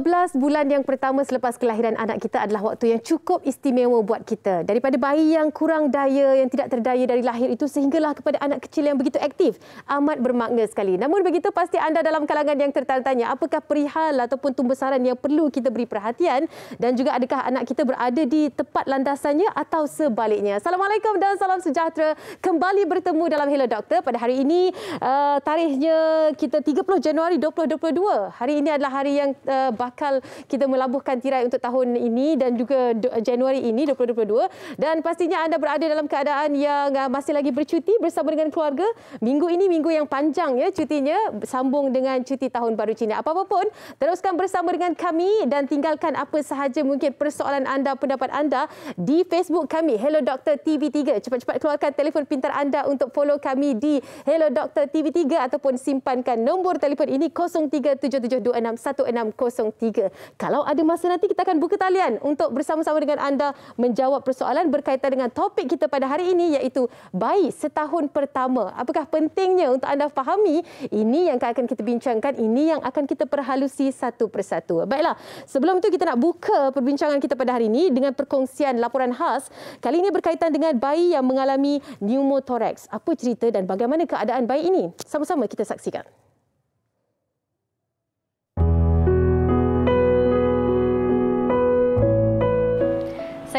12 bulan yang pertama selepas kelahiran anak kita adalah waktu yang cukup istimewa buat kita. Daripada bayi yang kurang daya, yang tidak terdaya dari lahir itu sehinggalah kepada anak kecil yang begitu aktif. Amat bermakna sekali. Namun begitu pasti anda dalam kalangan yang tertanya-tanya apakah perihal ataupun tumbesaran yang perlu kita beri perhatian dan juga adakah anak kita berada di tempat landasannya atau sebaliknya. Assalamualaikum dan salam sejahtera. Kembali bertemu dalam Hello Doctor pada hari ini. Uh, tarikhnya kita 30 Januari 2022. Hari ini adalah hari yang uh, bakal kita melabuhkan tirai untuk tahun ini dan juga Januari ini 2022 dan pastinya anda berada dalam keadaan yang ah, masih lagi bercuti bersama dengan keluarga minggu ini minggu yang panjang ya cutinya sambung dengan cuti tahun baru Cina apa-apa pun teruskan bersama dengan kami dan tinggalkan apa sahaja mungkin persoalan anda pendapat anda di Facebook kami Hello Doctor TV3 cepat-cepat keluarkan telefon pintar anda untuk follow kami di Hello Doctor TV3 ataupun simpankan nombor telefon ini 0377261601 tiga. Kalau ada masa nanti kita akan buka talian untuk bersama-sama dengan anda menjawab persoalan berkaitan dengan topik kita pada hari ini iaitu bayi setahun pertama. Apakah pentingnya untuk anda fahami ini yang akan kita bincangkan, ini yang akan kita perhalusi satu persatu. Baiklah, sebelum itu kita nak buka perbincangan kita pada hari ini dengan perkongsian laporan khas. Kali ini berkaitan dengan bayi yang mengalami pneumothorax. Apa cerita dan bagaimana keadaan bayi ini? Sama-sama kita saksikan.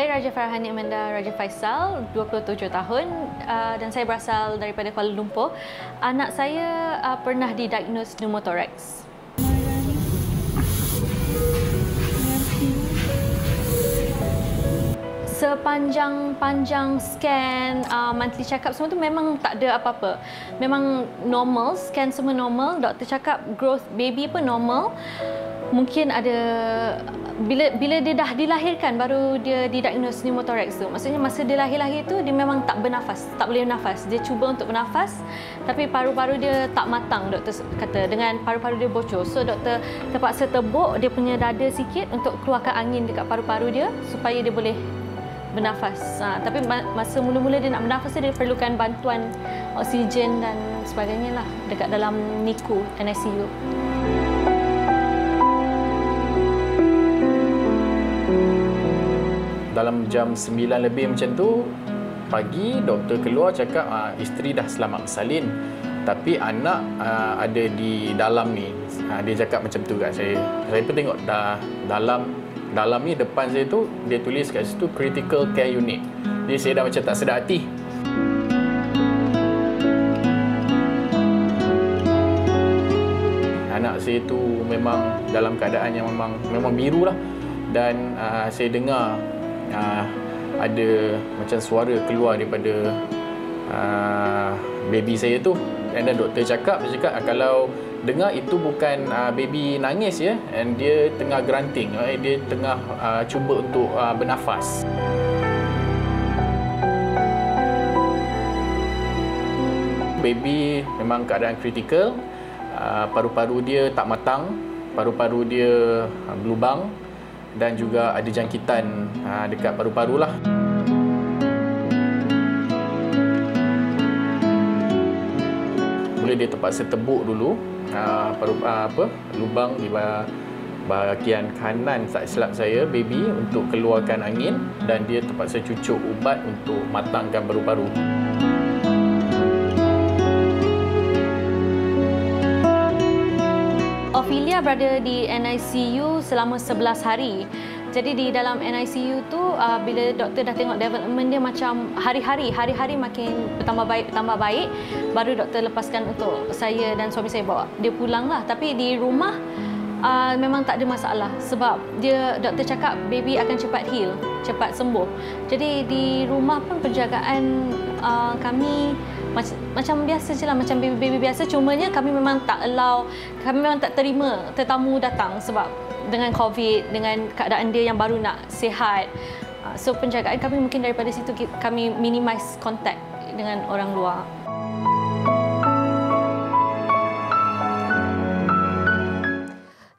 saya Raja Farhani Amanda Raja Faisal, 27 tahun uh, dan saya berasal daripada Kuala Lumpur. Anak saya uh, pernah didiagnos pneumothorax. sepanjang panjang scan uh, monthly check up semua tu memang tak ada apa-apa. Memang normal, scan semua normal, doktor cakap growth baby pun normal mungkin ada bila bila dia dah dilahirkan baru dia didiagnose pneumothorax tu. Maksudnya masa dia lahir-lahir tu dia memang tak bernafas, tak boleh bernafas. Dia cuba untuk bernafas tapi paru-paru dia tak matang doktor kata dengan paru-paru dia bocor. So doktor terpaksa tebuk dia punya dada sikit untuk keluarkan angin dekat paru-paru dia supaya dia boleh bernafas. Ha, tapi masa mula-mula dia nak bernafas dia perlukan bantuan oksigen dan sebagainya lah dekat dalam NICU, NICU. Hmm. dalam jam 9 lebih macam tu pagi doktor keluar cakap uh, isteri dah selamat bersalin tapi anak uh, ada di dalam ni uh, dia cakap macam tu kat saya saya pun tengok dah dalam dalam ni depan saya tu dia tulis kat situ critical care unit jadi saya dah macam tak sedar hati anak saya tu memang dalam keadaan yang memang memang biru lah dan uh, saya dengar uh, ada macam suara keluar daripada uh, baby saya tu and then doktor cakap dia cakap uh, kalau dengar itu bukan uh, baby nangis ya and dia tengah grunting uh, eh, dia tengah uh, cuba untuk uh, bernafas baby memang keadaan kritikal uh, paru-paru dia tak matang paru-paru dia uh, berlubang dan juga ada jangkitan ha, dekat paru-paru lah. Mula dia terpaksa tebuk dulu ha, paru, ha, apa, lubang di bahagian kanan tak silap saya baby untuk keluarkan angin dan dia terpaksa cucuk ubat untuk matangkan paru-paru. -paru. berada di NICU selama 11 hari. Jadi di dalam NICU tu uh, bila doktor dah tengok development dia macam hari-hari hari-hari makin bertambah baik bertambah baik baru doktor lepaskan untuk saya dan suami saya bawa dia pulang lah tapi di rumah uh, memang tak ada masalah sebab dia doktor cakap baby akan cepat heal cepat sembuh jadi di rumah pun penjagaan uh, kami macam biasa je lah macam baby-baby biasa cumanya kami memang tak allow kami memang tak terima tetamu datang sebab dengan covid dengan keadaan dia yang baru nak sihat ah, so penjagaan kami mungkin daripada situ kami minimize contact dengan orang luar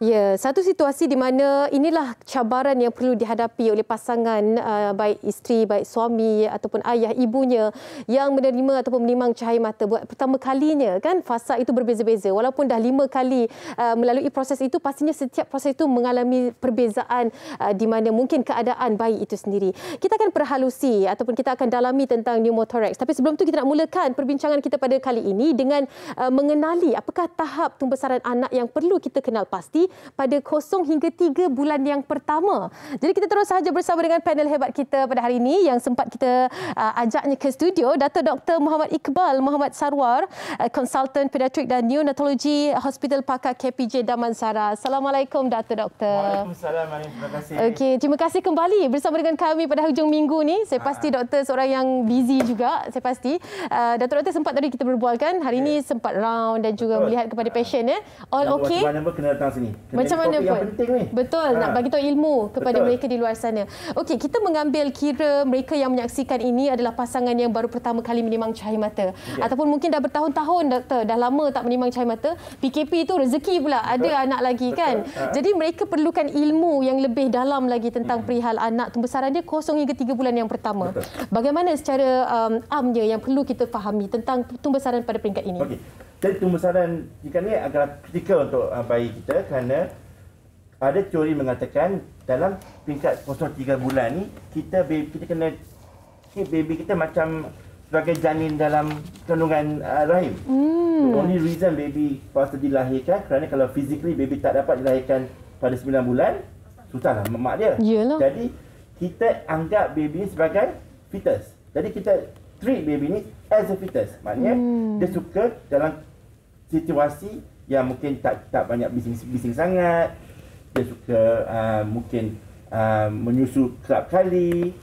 Ya, satu situasi di mana inilah cabaran yang perlu dihadapi oleh pasangan uh, baik isteri, baik suami ataupun ayah ibunya yang menerima ataupun menimang cahaya mata buat pertama kalinya kan fasa itu berbeza-beza. Walaupun dah lima kali uh, melalui proses itu pastinya setiap proses itu mengalami perbezaan uh, di mana mungkin keadaan bayi itu sendiri. Kita akan perhalusi ataupun kita akan dalami tentang new pneumothorax. Tapi sebelum tu kita nak mulakan perbincangan kita pada kali ini dengan mengenali apakah tahap tumbesaran anak yang perlu kita kenal pasti pada kosong hingga tiga bulan yang pertama. Jadi kita terus sahaja bersama dengan panel hebat kita pada hari ini yang sempat kita uh, ajaknya ke studio. Dato' Dr. Muhammad Iqbal Muhammad Sarwar, konsultan uh, pediatrik dan neonatologi Hospital Pakar KPJ Damansara. Assalamualaikum Dato' Doktor. Waalaikumsalam. Terima kasih. Okay, terima kasih kembali bersama dengan kami pada hujung minggu ni. Saya ah. pasti doktor seorang yang busy juga. Saya pasti. Uh, Dato' Doktor sempat tadi kita berbualkan. Hari ini ya. yeah. sempat round dan juga Betul. melihat kepada ah. pasien. Eh. Ya? All okay? Kena datang sini. Macam mana pun. Betul, ha. nak bagi tahu ilmu kepada Betul. mereka di luar sana. Okey, kita mengambil kira mereka yang menyaksikan ini adalah pasangan yang baru pertama kali menimang cahaya mata okay. Ya. ataupun mungkin dah bertahun-tahun doktor, dah lama tak menimang cahaya mata, PKP itu rezeki pula, Betul. ada anak lagi Betul. kan. Ha. Jadi mereka perlukan ilmu yang lebih dalam lagi tentang hmm. perihal anak pembesaran dia kosong hingga tiga bulan yang pertama. Betul. Bagaimana secara um, amnya yang perlu kita fahami tentang tumbesaran pada peringkat ini? Okay. Jadi pembesaran jika ni agak kritikal untuk ah, bayi kita kerana ada teori mengatakan dalam tingkat kosong tiga bulan ni kita baby, kita kena keep baby kita macam sebagai janin dalam kandungan uh, rahim. Mm. The only reason baby pasti dilahirkan kerana kalau physically baby tak dapat dilahirkan pada sembilan bulan, susahlah mak dia. Yelah. Jadi kita anggap baby ni sebagai fetus. Jadi kita treat baby ni as a fetus. Maknanya mm. dia suka dalam situasi yang mungkin tak tak banyak bising-bising sangat dia suka uh, mungkin uh, menyusu kerap kali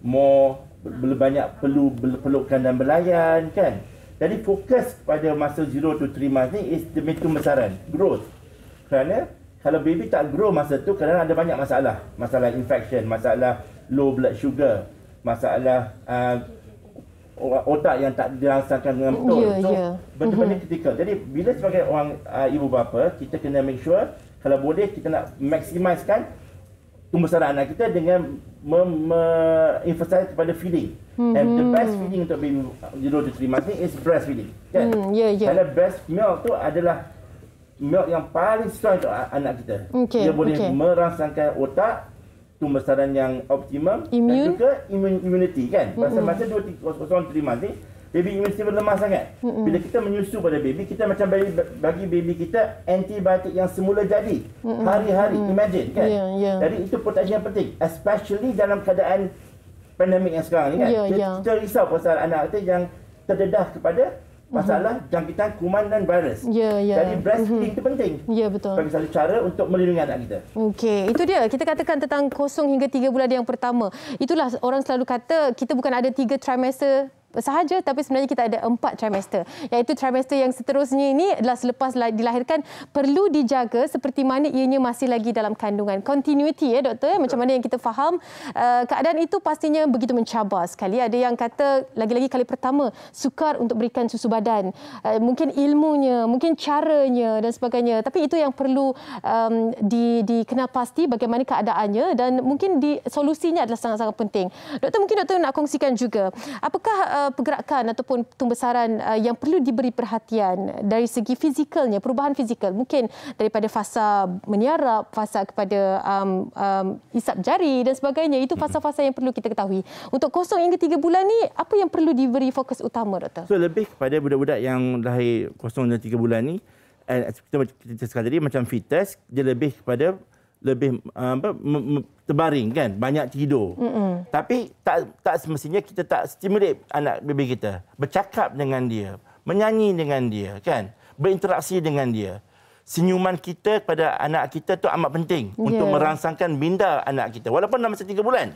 more lebih banyak perlu berpelukan dan belayan, kan jadi fokus pada masa 0 to 3 months ni is the metu besaran growth kerana kalau baby tak grow masa tu kerana ada banyak masalah masalah infection masalah low blood sugar masalah uh, orang otak yang tak dirangsangkan dengan betul. Yeah, so, ya. betul-betul yeah. mm-hmm. ketika. Jadi bila sebagai orang uh, ibu bapa, kita kena make sure kalau boleh kita nak maksimalkan pembesaran anak kita dengan emphasize kepada feeling. Mm-hmm. And the mhm. best feeling untuk baby 0 ah, to 3 months ni is breastfeeding. Kan? Mm, yeah, yeah. Karena best milk tu adalah milk yang paling strong untuk anak kita. Okay, Dia boleh okay. merangsangkan otak, pembesaran yang optimum Immune. dan juga imun imuniti kan. Masa-masa 2-3 terima ni baby immunity berlemah sangat. Mm-mm. Bila kita menyusu pada baby, kita macam bagi, bagi baby kita antibiotik yang semula jadi. Hari-hari, Mm-mm. imagine kan. Yeah, yeah. Jadi itu potensi yang penting. Especially dalam keadaan pandemik yang sekarang ni kan. Yeah, kita, yeah. risau pasal anak kita yang terdedah kepada masalah jangkitan kuman dan virus. Ya, ya. Jadi breastfeeding mhm. mm-hmm. itu penting. Ya, betul. Bagi satu cara untuk melindungi anak kita. Okey, itu dia. Kita katakan tentang kosong hingga tiga bulan yang pertama. Itulah orang selalu kata kita bukan ada tiga trimester sahaja tapi sebenarnya kita ada empat trimester iaitu trimester yang seterusnya ini adalah selepas dilahirkan perlu dijaga seperti mana ianya masih lagi dalam kandungan continuity ya doktor ya. macam mana yang kita faham eh, keadaan itu pastinya begitu mencabar sekali ada yang kata lagi-lagi kali pertama sukar untuk berikan susu badan eh, mungkin ilmunya mungkin caranya dan sebagainya tapi itu yang perlu um, di dikenal pasti bagaimana keadaannya dan mungkin di solusinya adalah sangat-sangat penting doktor mungkin doktor nak kongsikan juga apakah uh, pergerakan ataupun pembesaran uh, yang perlu diberi perhatian dari segi fizikalnya, perubahan fizikal? Mungkin daripada fasa menyarap, fasa kepada um, um, isap jari dan sebagainya. Itu mhm. fasa-fasa yang perlu kita ketahui. Untuk kosong yang ketiga bulan ni, apa yang perlu diberi fokus utama, Doktor? So, lebih kepada budak-budak yang lahir kosong dan tiga bulan ni, and, kita, kita sekali tadi macam fitness, dia lebih kepada lebih ah, apa terbaring kan banyak tidur. Mm-mm. Tapi tak tak semestinya kita tak stimulate anak baby kita bercakap dengan dia, menyanyi dengan dia kan, berinteraksi dengan dia. Senyuman kita kepada anak kita tu amat penting yeah. untuk merangsangkan minda anak kita walaupun dalam masa 3 bulan.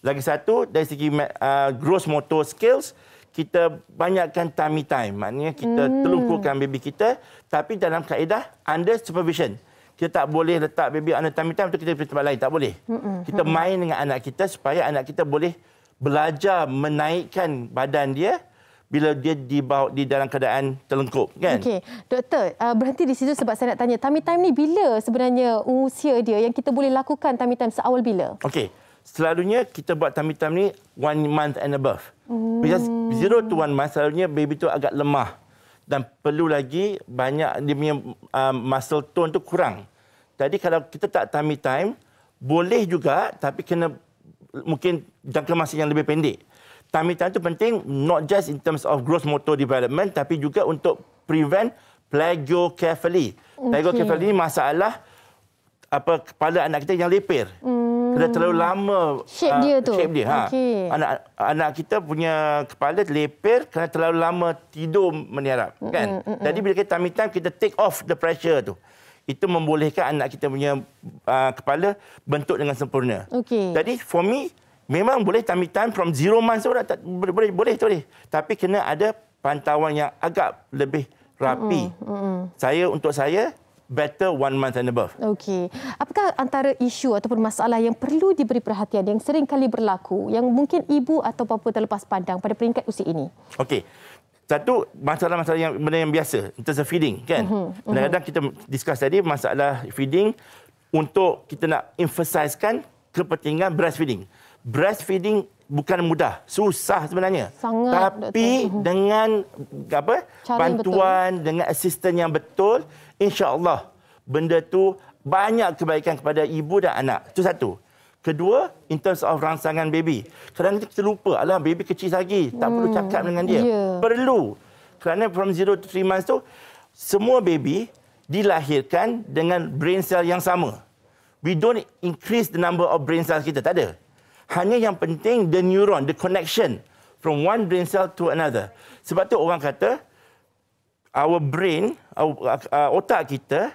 Lagi satu dari segi uh, gross motor skills kita banyakkan tummy time. Maknanya kita mm. telungkurkan baby kita tapi dalam kaedah under supervision kita tak boleh letak baby on the tummy time tu kita pergi tempat lain tak boleh Mm-mm. kita main dengan anak kita supaya anak kita boleh belajar menaikkan badan dia bila dia dibawa di dalam keadaan terlengkup kan okey doktor uh, berhenti di situ sebab saya nak tanya tummy time ni bila sebenarnya usia dia yang kita boleh lakukan tummy time seawal bila okey selalunya kita buat tummy time ni one month and above mm. because zero to one month selalunya baby tu agak lemah dan perlu lagi banyak dia punya um, muscle tone tu kurang jadi kalau kita tak tummy time, boleh juga tapi kena mungkin jangka masa yang lebih pendek. Tummy time itu penting not just in terms of gross motor development tapi juga untuk prevent plagiocephaly. Okay. Plagiocephaly ini masalah apa kepala anak kita yang leper. Hmm. Kena terlalu lama shape uh, dia ah, tu. Shape dia. Okay. Ha. Anak anak kita punya kepala leper, kena terlalu lama tidur meniarap mm, kan. Mm, mm, mm Jadi bila kita tummy time kita take off the pressure tu itu membolehkan anak kita punya uh, kepala bentuk dengan sempurna. Okay. Jadi for me memang boleh tummy time from zero months sudah boleh boleh boleh. Tapi kena ada pantauan yang agak lebih rapi. Mm-hmm. Mm-hmm. Saya untuk saya better one month and above. Okey. Apakah antara isu ataupun masalah yang perlu diberi perhatian yang sering kali berlaku yang mungkin ibu atau bapa terlepas pandang pada peringkat usia ini? Okey satu masalah-masalah yang benda yang biasa in terms feeding kan uh-huh. kadang-kadang kita discuss tadi masalah feeding untuk kita nak emphasiskan kepentingan breastfeeding breastfeeding bukan mudah susah sebenarnya Sangat tapi betul. Mhm. dengan apa Cara bantuan betul. dengan asisten yang betul insyaallah benda tu banyak kebaikan kepada ibu dan anak itu satu Kedua, in terms of rangsangan baby. Kerana kita lupa, alah baby kecil lagi, tak hmm. perlu cakap dengan dia. Yeah. Perlu. Kerana from 0 to 3 months tu, semua baby dilahirkan dengan brain cell yang sama. We don't increase the number of brain cells kita, tak ada. Hanya yang penting the neuron, the connection from one brain cell to another. Sebab tu orang kata, our brain, our, uh, otak kita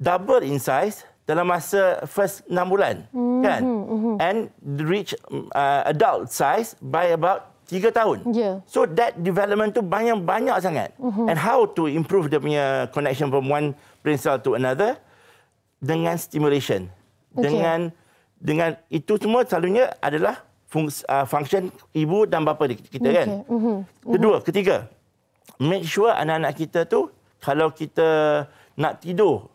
double in size dalam masa first 6 bulan mm-hmm. kan mm-hmm. and reach uh, adult size by about 3 tahun yeah. so that development tu banyak-banyak sangat mm-hmm. and how to improve the punya connection from one brain cell to another dengan stimulation okay. dengan dengan itu semua selalunya adalah fungsi uh, function ibu dan bapa kita okay. kan mm-hmm. Mm-hmm. kedua ketiga make sure anak-anak kita tu kalau kita nak tidur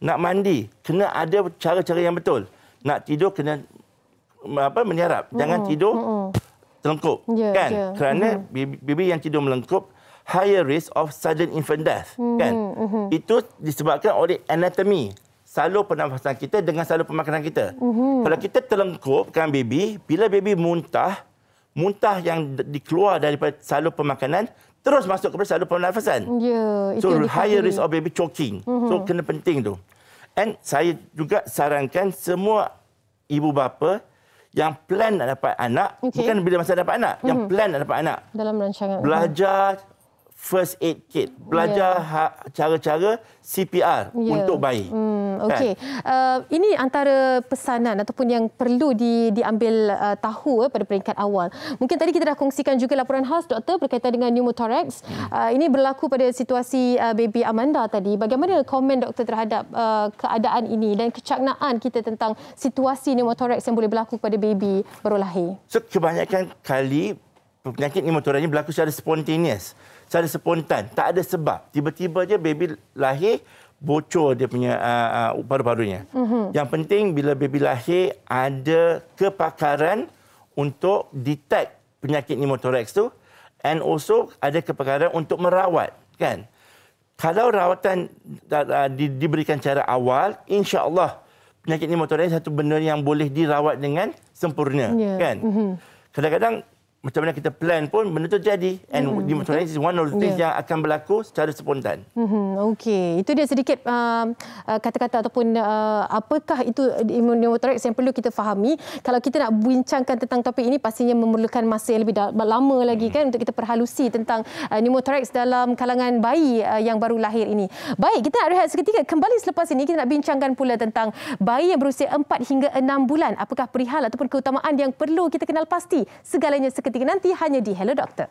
nak mandi kena ada cara-cara yang betul nak tidur kena apa menyerap jangan hmm. tidur hmm. terlengkup yeah, kan yeah. kerana hmm. bibi yang tidur melengkup higher risk of sudden infant death hmm. kan hmm. itu disebabkan oleh anatomy salur pernafasan kita dengan salur pemakanan kita hmm. kalau kita terlengkupkan bibi bila bibi muntah muntah yang dikeluar daripada salur pemakanan terus masuk kepada saluran pernafasan. Ya, itu so, high dipakai. risk of baby choking. Uh-huh. So, mhm. kena penting tu. And saya juga sarankan semua ibu bapa yang plan nak dapat anak, okay. bukan bila masa dapat anak, uh-huh. yang mhm. plan nak dapat anak. Dalam rancangan. Belajar, uh-huh first aid kit belajar yeah. Ha, cara-cara CPR yeah. untuk bayi. Hmm kan? okey. Kan? Uh, ini antara pesanan ataupun yang perlu di diambil uh, tahu uh, pada peringkat awal. Mungkin tadi kita dah kongsikan juga laporan khas doktor berkaitan dengan pneumothorax. Uh, hmm. ini berlaku pada situasi uh, baby Amanda tadi. Bagaimana komen doktor terhadap uh, keadaan ini dan kecaknaan kita tentang situasi pneumothorax yang boleh berlaku pada baby baru lahir. So kebanyakan kali penyakit pneumothorax ini berlaku secara spontaneous secara spontan tak ada sebab tiba-tiba je baby lahir bocor dia punya uh, uh, paru-parunya mm-hmm. yang penting bila baby lahir ada kepakaran untuk detect penyakit pneumothorax tu and also ada kepakaran untuk merawat kan kalau rawatan uh, di, diberikan cara awal insya Allah penyakit pneumothorax satu benda yang boleh dirawat dengan sempurna yeah. kan mm-hmm. kadang-kadang macam mana kita plan pun benda tu jadi and mm-hmm. di macam is one of the things yeah. yang akan berlaku secara spontan. Mm-hmm. Okey, itu dia sedikit um, uh, kata-kata ataupun uh, apakah itu immunotherapy yang perlu kita fahami. Kalau kita nak bincangkan tentang topik ini pastinya memerlukan masa yang lebih lama lagi mm-hmm. kan untuk kita perhalusi tentang uh, pneumothorax dalam kalangan bayi uh, yang baru lahir ini. Baik, kita nak rehat seketika. Kembali selepas ini kita nak bincangkan pula tentang bayi yang berusia 4 hingga 6 bulan. Apakah perihal ataupun keutamaan yang perlu kita kenal pasti segalanya seketika ketiga nanti hanya di Hello Doctor.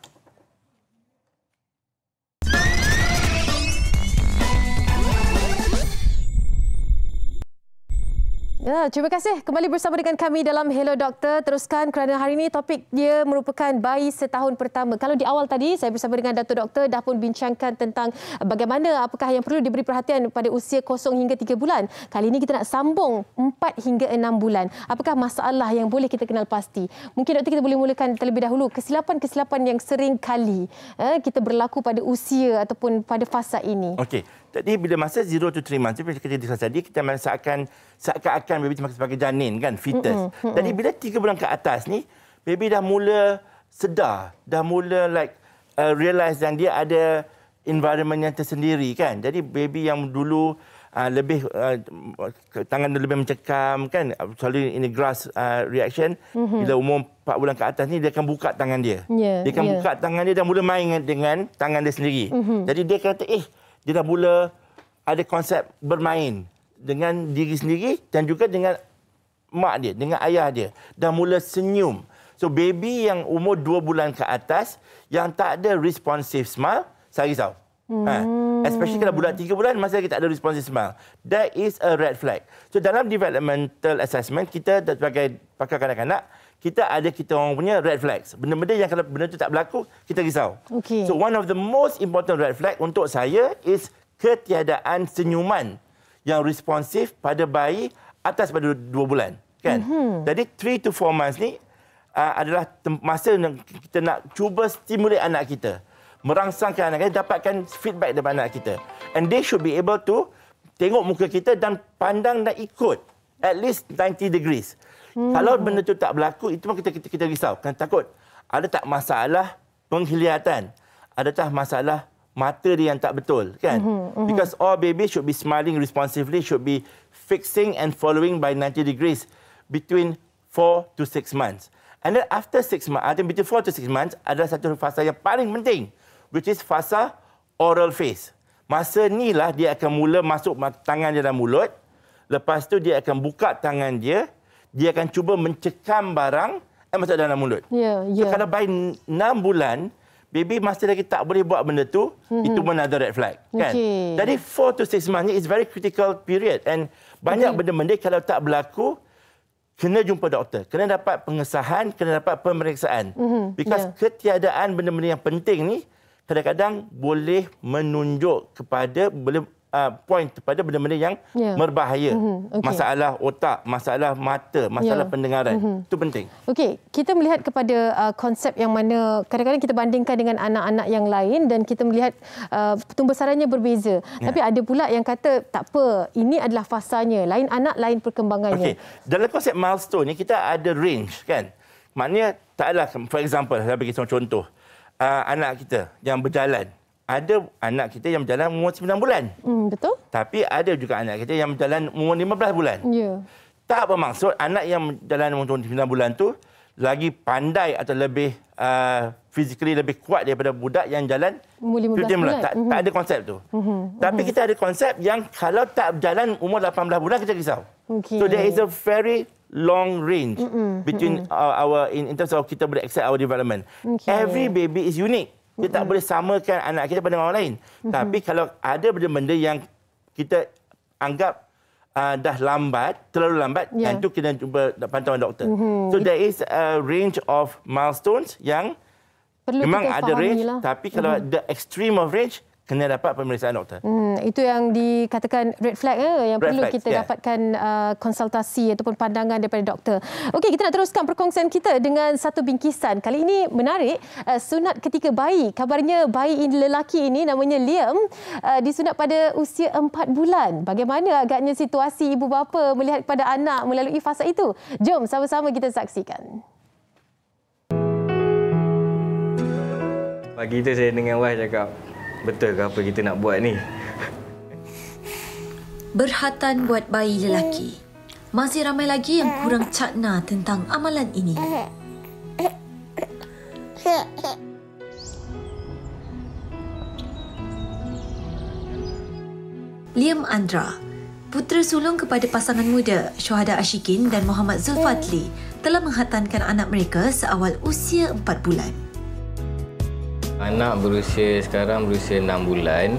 Ya, terima kasih kembali bersama dengan kami dalam Hello Doctor. Teruskan kerana hari ini topik dia merupakan bayi setahun pertama. Kalau di awal tadi saya bersama dengan Dato Doktor dah pun bincangkan tentang eh, bagaimana apakah yang perlu diberi perhatian pada usia kosong hingga tiga bulan. Kali ini kita nak sambung empat hingga enam bulan. Apakah masalah yang boleh kita kenal pasti? Mungkin Doktor kita boleh mulakan terlebih dahulu kesilapan-kesilapan yang sering kali eh, kita berlaku pada usia ataupun pada fasa ini. Okey. Jadi bila masa 0 to 3 months seperti kita discuss tadi kita merasa akan seakan-akan baby macam sebagai janin kan fetus. Mm-hmm. Jadi bila 3 bulan ke atas ni baby dah mula sedar, dah mula like uh, realize yang dia ada environment yang tersendiri kan. Jadi baby yang dulu uh, lebih uh, tangan dia lebih mencekam kan selalu in a grass uh, reaction mm-hmm. bila umur 4 bulan ke atas ni dia akan buka tangan dia. Yeah, dia akan yeah. buka tangan dia dan mula main dengan tangan dia sendiri. Mm-hmm. Jadi dia kata eh dia dah mula ada konsep bermain dengan diri sendiri dan juga dengan mak dia, dengan ayah dia. Dah mula senyum. So baby yang umur dua bulan ke atas yang tak ada responsive smile, saya risau. Ha. Hmm. Ha. Especially kalau bulan tiga bulan masa kita tak ada responsive smile. That is a red flag. So dalam developmental assessment, kita sebagai pakar kanak-kanak, kita ada kita orang punya red flags. Benda-benda yang kalau benda tu tak berlaku, kita risau. Okay. So one of the most important red flag untuk saya is ketiadaan senyuman yang responsif pada bayi atas pada dua bulan. Kan? Mm-hmm. Jadi three to four months ni uh, adalah masa yang kita nak cuba stimulate anak kita. Merangsangkan anak kita, dapatkan feedback daripada anak kita. And they should be able to tengok muka kita dan pandang dan ikut at least 90 degrees. Hmm. Kalau benda tu tak berlaku, itu pun kita, kita, kita risau. Kan takut. Ada tak masalah penghiliatan, Ada tak masalah mata dia yang tak betul? Kan? Hmm. Hmm. Because all baby should be smiling responsively, should be fixing and following by 90 degrees between 4 to 6 months. And then after 6 months, I think between 4 to 6 months ada satu fasa yang paling penting which is fasa oral phase. Masa ni lah dia akan mula masuk tangan dia dalam mulut. Lepas tu dia akan buka tangan dia dia akan cuba mencekam barang yang eh, masuk dalam mulut. Yeah, yeah. So, kalau by 6 bulan, baby masih lagi tak boleh buat benda tu, mm-hmm. itu pun ada red flag. Kan? Jadi 4 to 6 months is very critical period. And banyak okay. Mm-hmm. benda-benda kalau tak berlaku, kena jumpa doktor. Kena dapat pengesahan, kena dapat pemeriksaan. Mm-hmm. Because yeah. ketiadaan benda-benda yang penting ni, kadang-kadang boleh menunjuk kepada, boleh uh, point kepada benda-benda yang yeah. berbahaya. Mm-hmm. Okay. Masalah otak, masalah mata, masalah yeah. pendengaran. Mm-hmm. Itu penting. Okey, kita melihat kepada uh, konsep yang mana kadang-kadang kita bandingkan dengan anak-anak yang lain dan kita melihat uh, ah, tumbesarannya berbeza. Yeah. Tapi ada pula yang kata tak apa, ini adalah fasanya. Lain anak, lain perkembangannya. Okey. Dalam konsep milestone ni kita ada range kan. Maknanya taklah for example saya bagi contoh. Uh, anak kita yang berjalan ada anak kita yang berjalan umur 9 bulan. Hmm, betul. Tapi ada juga anak kita yang berjalan umur 15 bulan. Ya. Tak bermaksud anak yang berjalan umur 9 bulan tu lagi pandai atau lebih uh, physically lebih kuat daripada budak yang jalan umur 15 bulan. bulan. Tak, mm-hmm. tak ada konsep tu. Mm-hmm. Tapi mm-hmm. kita ada konsep yang kalau tak berjalan umur 18 bulan kita risau. Okay. So there is a very long range mm-hmm. between mm-hmm. Uh, our, our in, in terms of kita boleh accept our development. Okay. Every baby is unique. Kita tak hmm. boleh samakan anak kita pada orang lain. Hmm. Tapi kalau ada benda-benda yang kita anggap uh, dah lambat, terlalu lambat, yeah. itu kita cuba pantauan doktor. Hmm. so there is a range of milestones yang Perlu memang ada range. Lah. Tapi kalau the extreme of range, kena dapat pemeriksaan doktor. Hmm, itu yang dikatakan red flag eh, yang red perlu flags, kita yeah. dapatkan uh, konsultasi ataupun pandangan daripada doktor. Okey, kita nak teruskan perkongsian kita dengan satu bingkisan. Kali ini menarik, uh, sunat ketika bayi. Kabarnya bayi ini lelaki ini namanya Liam uh, disunat pada usia 4 bulan. Bagaimana agaknya situasi ibu bapa melihat kepada anak melalui fasa itu? Jom sama-sama kita saksikan. Bagi itu saya dengan wife cakap, betul ke apa kita nak buat ni? Berhatan buat bayi lelaki. Masih ramai lagi yang kurang cakna tentang amalan ini. Liam Andra, putera sulung kepada pasangan muda Syuhada Ashikin dan Muhammad Zulfadli, telah menghatankan anak mereka seawal usia empat bulan anak berusia sekarang berusia enam bulan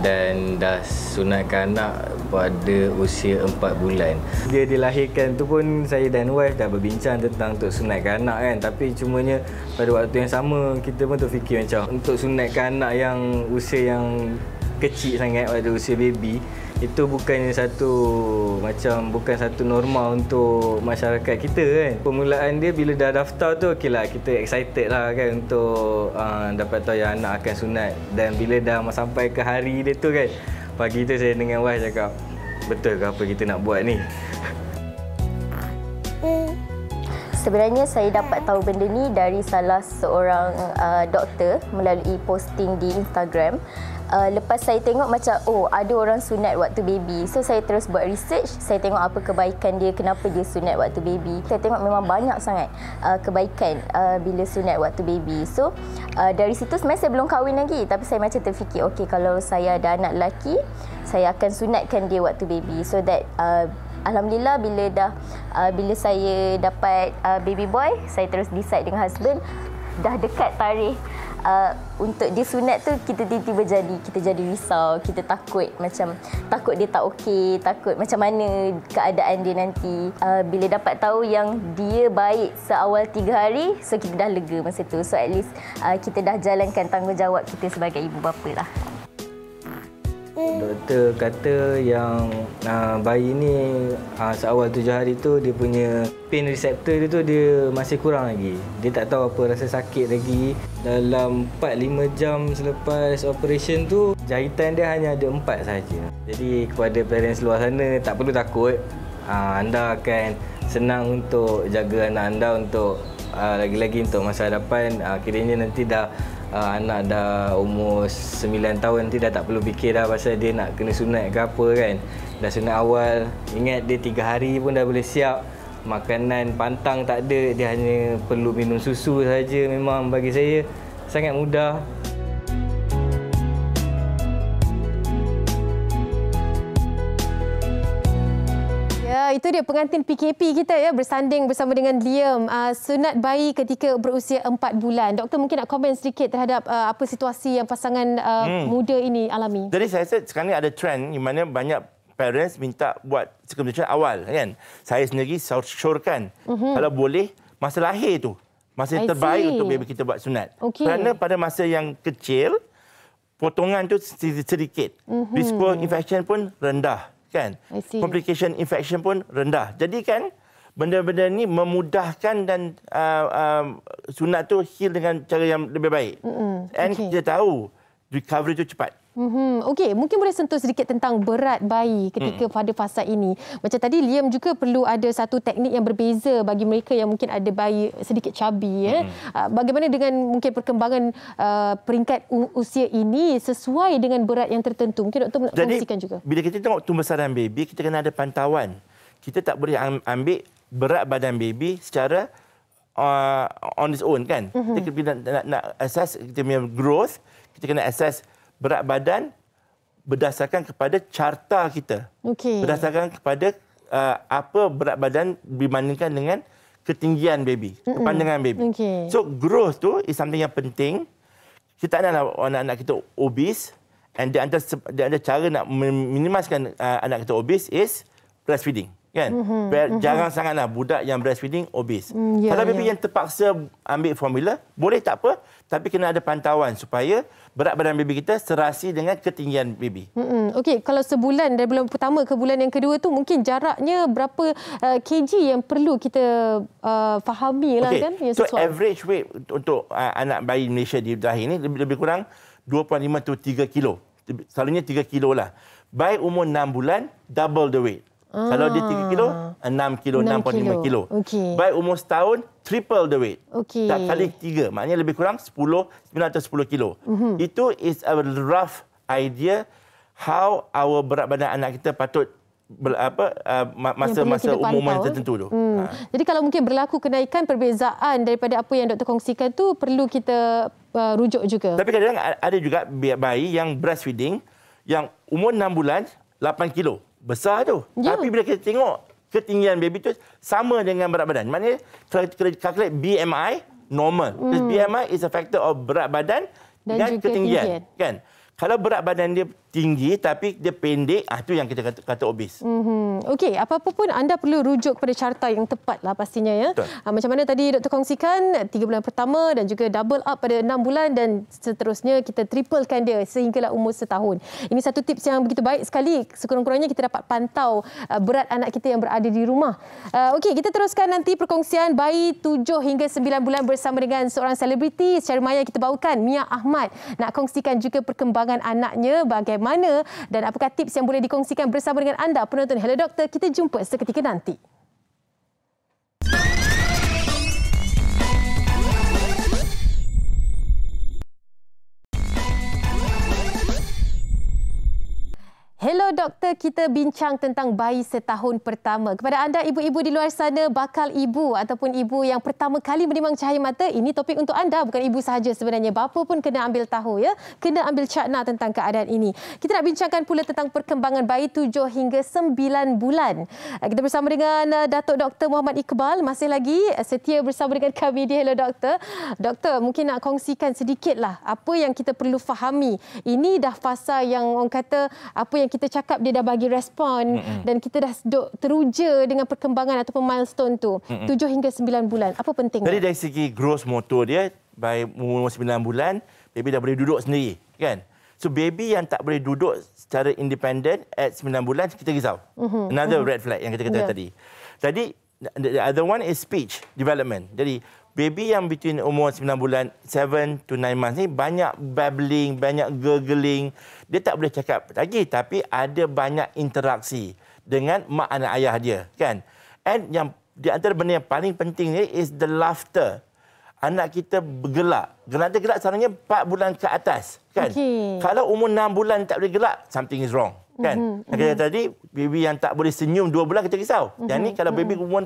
dan dah sunatkan anak pada usia empat bulan. Dia dilahirkan tu pun saya dan wife dah berbincang tentang untuk sunatkan anak kan. Tapi cumanya pada waktu yang sama kita pun terfikir macam untuk sunatkan anak yang usia yang kecil sangat pada usia baby itu bukan satu macam bukan satu norma untuk masyarakat kita kan permulaan dia bila dah daftar tu okeylah kita excited lah kan untuk uh, dapat tahu yang anak akan sunat dan bila dah sampai ke hari dia tu kan pagi tu saya dengan wife cakap betul ke apa kita nak buat ni hmm. Sebenarnya saya dapat tahu benda ni dari salah seorang uh, doktor melalui posting di Instagram uh, lepas saya tengok macam oh ada orang sunat waktu baby so saya terus buat research saya tengok apa kebaikan dia kenapa dia sunat waktu baby saya tengok memang banyak sangat uh, kebaikan uh, bila sunat waktu baby so uh, dari situ sebenarnya saya belum kahwin lagi tapi saya macam terfikir okey kalau saya ada anak lelaki saya akan sunatkan dia waktu baby so that uh, Alhamdulillah bila dah uh, bila saya dapat uh, baby boy saya terus decide dengan husband dah dekat tarikh uh, untuk sunat tu kita tiba-tiba jadi kita jadi risau, kita takut macam takut dia tak okey, takut macam mana keadaan dia nanti. Uh, bila dapat tahu yang dia baik seawal tiga hari, so kita dah lega masa tu. So at least uh, kita dah jalankan tanggungjawab kita sebagai ibu bapa lah. Hmm. Doktor kata yang uh, bayi ni uh, seawal tujuh hari tu dia punya pain receptor dia tu dia masih kurang lagi. Dia tak tahu apa rasa sakit lagi. Dalam 4-5 jam selepas operation tu jahitan dia hanya ada empat saja. Jadi kepada parents luar sana tak perlu takut. Uh, anda akan senang untuk jaga anak anda untuk uh, lagi-lagi untuk masa hadapan. Uh, kiranya nanti dah uh, anak dah umur 9 tahun nanti dah tak perlu fikir dah pasal dia nak kena sunat ke apa kan dah sunat awal ingat dia 3 hari pun dah boleh siap makanan pantang tak ada dia hanya perlu minum susu saja memang bagi saya sangat mudah Eh, itu dia pengantin PKP kita ya bersanding bersama dengan Liam uh, sunat bayi ketika berusia 4 bulan. Doktor mungkin nak komen sedikit terhadap uh, apa situasi yang pasangan uh, hmm. muda ini alami. Jadi saya rasa sekarang ada trend di mana banyak parents minta buat circumcision awal kan. Saya sendiri syorkan mm-hmm. kalau boleh masa lahir tu. Masa yang terbaik see. untuk baby kita buat sunat. Okay. Kerana pada masa yang kecil potongan tu sedikit. Mm-hmm. Risiko infection pun rendah kan complication infection pun rendah jadi kan benda-benda ni memudahkan dan uh, uh, sunat tu heal dengan cara yang lebih baik mm-hmm. and okay. kita tahu recovery tu cepat Mm-hmm. Okey, mungkin boleh sentuh sedikit tentang berat bayi ketika mm. pada fasa ini. Macam tadi Liam juga perlu ada satu teknik yang berbeza bagi mereka yang mungkin ada bayi sedikit cabi. Mm. Ya. Mm-hmm. Ah, bagaimana dengan mungkin perkembangan uh, peringkat usia ini sesuai dengan berat yang tertentu? Mungkin doktor nak kongsikan juga. Bila kita tengok tumbesaran baby, kita kena ada pantauan. Kita tak boleh ambil berat badan baby secara uh, on its own kan? Mm-hmm. Kita kena nak, nak assess kita punya growth, kita kena assess berat badan berdasarkan kepada carta kita. Okay. Berdasarkan kepada uh, apa berat badan dibandingkan dengan ketinggian baby, Mm-mm. kepandangan baby. Okay. So growth tu is something yang penting. Kita tak naklah anak-anak kita obese and the antara the antara cara nak minimiskan uh, anak kita obese is breastfeeding kan mm-hmm. Bre- mm-hmm. sangatlah budak yang breastfeeding obes. mm, yeah, kalau baby yeah. yang terpaksa ambil formula boleh tak apa tapi kena ada pantauan supaya berat badan baby kita serasi dengan ketinggian baby. Hmm. Okey, kalau sebulan dari bulan pertama ke bulan yang kedua tu mungkin jaraknya berapa uh, kg yang perlu kita uh, fahami lah kan yang sesuai. So average weight untuk uh, anak bayi Malaysia di rahim ini lebih, lebih kurang 2.5 tu 3 kilo. Selalunya 3 kilo lah. By umur 6 bulan double the weight. Ah. Kalau dia 3 kilo, 6 ah. kilo, 6.5 kilo. kilo. Okay. By umur setahun, triple the weight. Okay. Tak kali 3. Maknanya lebih kurang 10, 9 atau 10 kilo. Mm-hmm. Itu is a rough idea how our berat badan anak kita patut ber, apa uh, masa masa umum yang tertentu eh? tu. Hmm. Ha. Jadi kalau mungkin berlaku kenaikan perbezaan daripada apa yang doktor kongsikan tu perlu kita uh, rujuk juga. Tapi kadang-kadang ada juga bayi yang breastfeeding yang umur 6 bulan 8 kilo besar tu. Yeah. Tapi bila kita tengok ketinggian baby tu sama dengan berat badan. Maknanya kalau kita calculate BMI normal. Mm. BMI is a factor of berat badan dan, dan juga ketinggian, kan? Kalau berat badan dia tinggi tapi dia pendek ah tu yang kita kata, kata obes. Mhm. Okey, apa pun anda perlu rujuk kepada carta yang tepat lah pastinya ya. Ha, macam mana tadi doktor kongsikan 3 bulan pertama dan juga double up pada 6 bulan dan seterusnya kita triplekan dia sehinggalah umur setahun. Ini satu tips yang begitu baik sekali sekurang-kurangnya kita dapat pantau uh, berat anak kita yang berada di rumah. Uh, Okey, kita teruskan nanti perkongsian bayi 7 hingga 9 bulan bersama dengan seorang selebriti secara maya kita bawakan Mia Ahmad nak kongsikan juga perkembangan anaknya bagi mana dan apakah tips yang boleh dikongsikan bersama dengan anda penonton Hello Doctor Kita jumpa seketika nanti. Hello doktor, kita bincang tentang bayi setahun pertama. Kepada anda ibu-ibu di luar sana, bakal ibu ataupun ibu yang pertama kali menimang cahaya mata, ini topik untuk anda, bukan ibu sahaja sebenarnya. Bapa pun kena ambil tahu, ya, kena ambil cakna tentang keadaan ini. Kita nak bincangkan pula tentang perkembangan bayi tujuh hingga sembilan bulan. Kita bersama dengan uh, Datuk Dr. Muhammad Iqbal, masih lagi uh, setia bersama dengan kami di Hello Doktor. Doktor, mungkin nak kongsikan sedikitlah apa yang kita perlu fahami. Ini dah fasa yang orang kata apa yang yang kita cakap dia dah bagi respon mm-hmm. dan kita dah duk teruja dengan perkembangan ataupun milestone tu mm-hmm. 7 hingga 9 bulan apa penting jadi dari segi growth motor dia by umur 9 bulan baby dah boleh duduk sendiri kan so baby yang tak boleh duduk secara independent at 9 bulan kita risau mm-hmm. another mm-hmm. red flag yang kita kata yeah. tadi jadi the other one is speech development jadi baby yang between umur 9 bulan 7 to 9 months ni banyak babbling banyak gurgling dia tak boleh cakap lagi tapi ada banyak interaksi dengan mak anak ayah dia kan and yang di antara benda yang paling penting ni is the laughter anak kita bergelak gelak dia gelak sebenarnya 4 bulan ke atas kan okay. kalau umur 6 bulan tak boleh gelak something is wrong kan mm-hmm. kata mhm. tadi baby yang tak boleh senyum 2 bulan kita risau mm-hmm. yang ni mhm, kalau baby mm-hmm. umur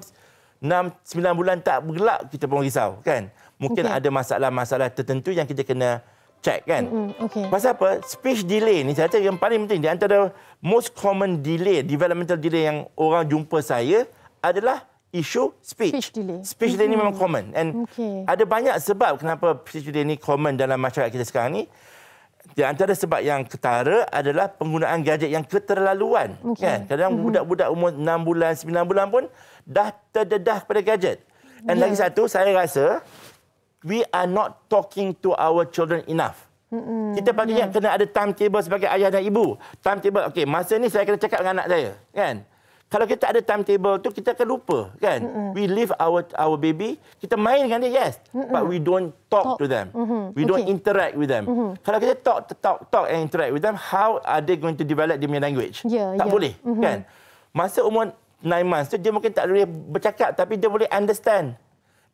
6 9 bulan tak bergelak kita pun risau kan mungkin okay. ada masalah-masalah tertentu yang kita kena cek kan okay. pasal apa speech delay ni saya yang paling penting di antara most common delay developmental delay yang orang jumpa saya adalah isu speech speech delay, speech delay ni memang common and okay. ada banyak sebab kenapa speech delay ni common dalam masyarakat kita sekarang ni di antara sebab yang ketara adalah penggunaan gadget yang keterlaluan. Okay. Kan? Kadang mm-hmm. budak-budak umur 6 bulan, 9 bulan pun dah terdedah pada gadget. Dan yeah. lagi ya. satu, saya rasa we are not talking to our children enough. Mm-hmm. Kita patutnya yeah. Kan kena ada timetable sebagai ayah dan ibu. Timetable, okay, masa ni saya kena cakap dengan anak saya. Kan? kalau kita ada timetable tu kita akan lupa kan mm -mm. we leave our our baby kita main dengan dia yes mm -mm. but we don't talk, talk. to them mm -hmm. we don't okay. interact with them mm -hmm. kalau kita talk talk talk and interact with them how are they going to develop their language yeah, tak yeah. boleh mm -hmm. kan masa umur 9 months tu dia mungkin tak boleh bercakap tapi dia boleh understand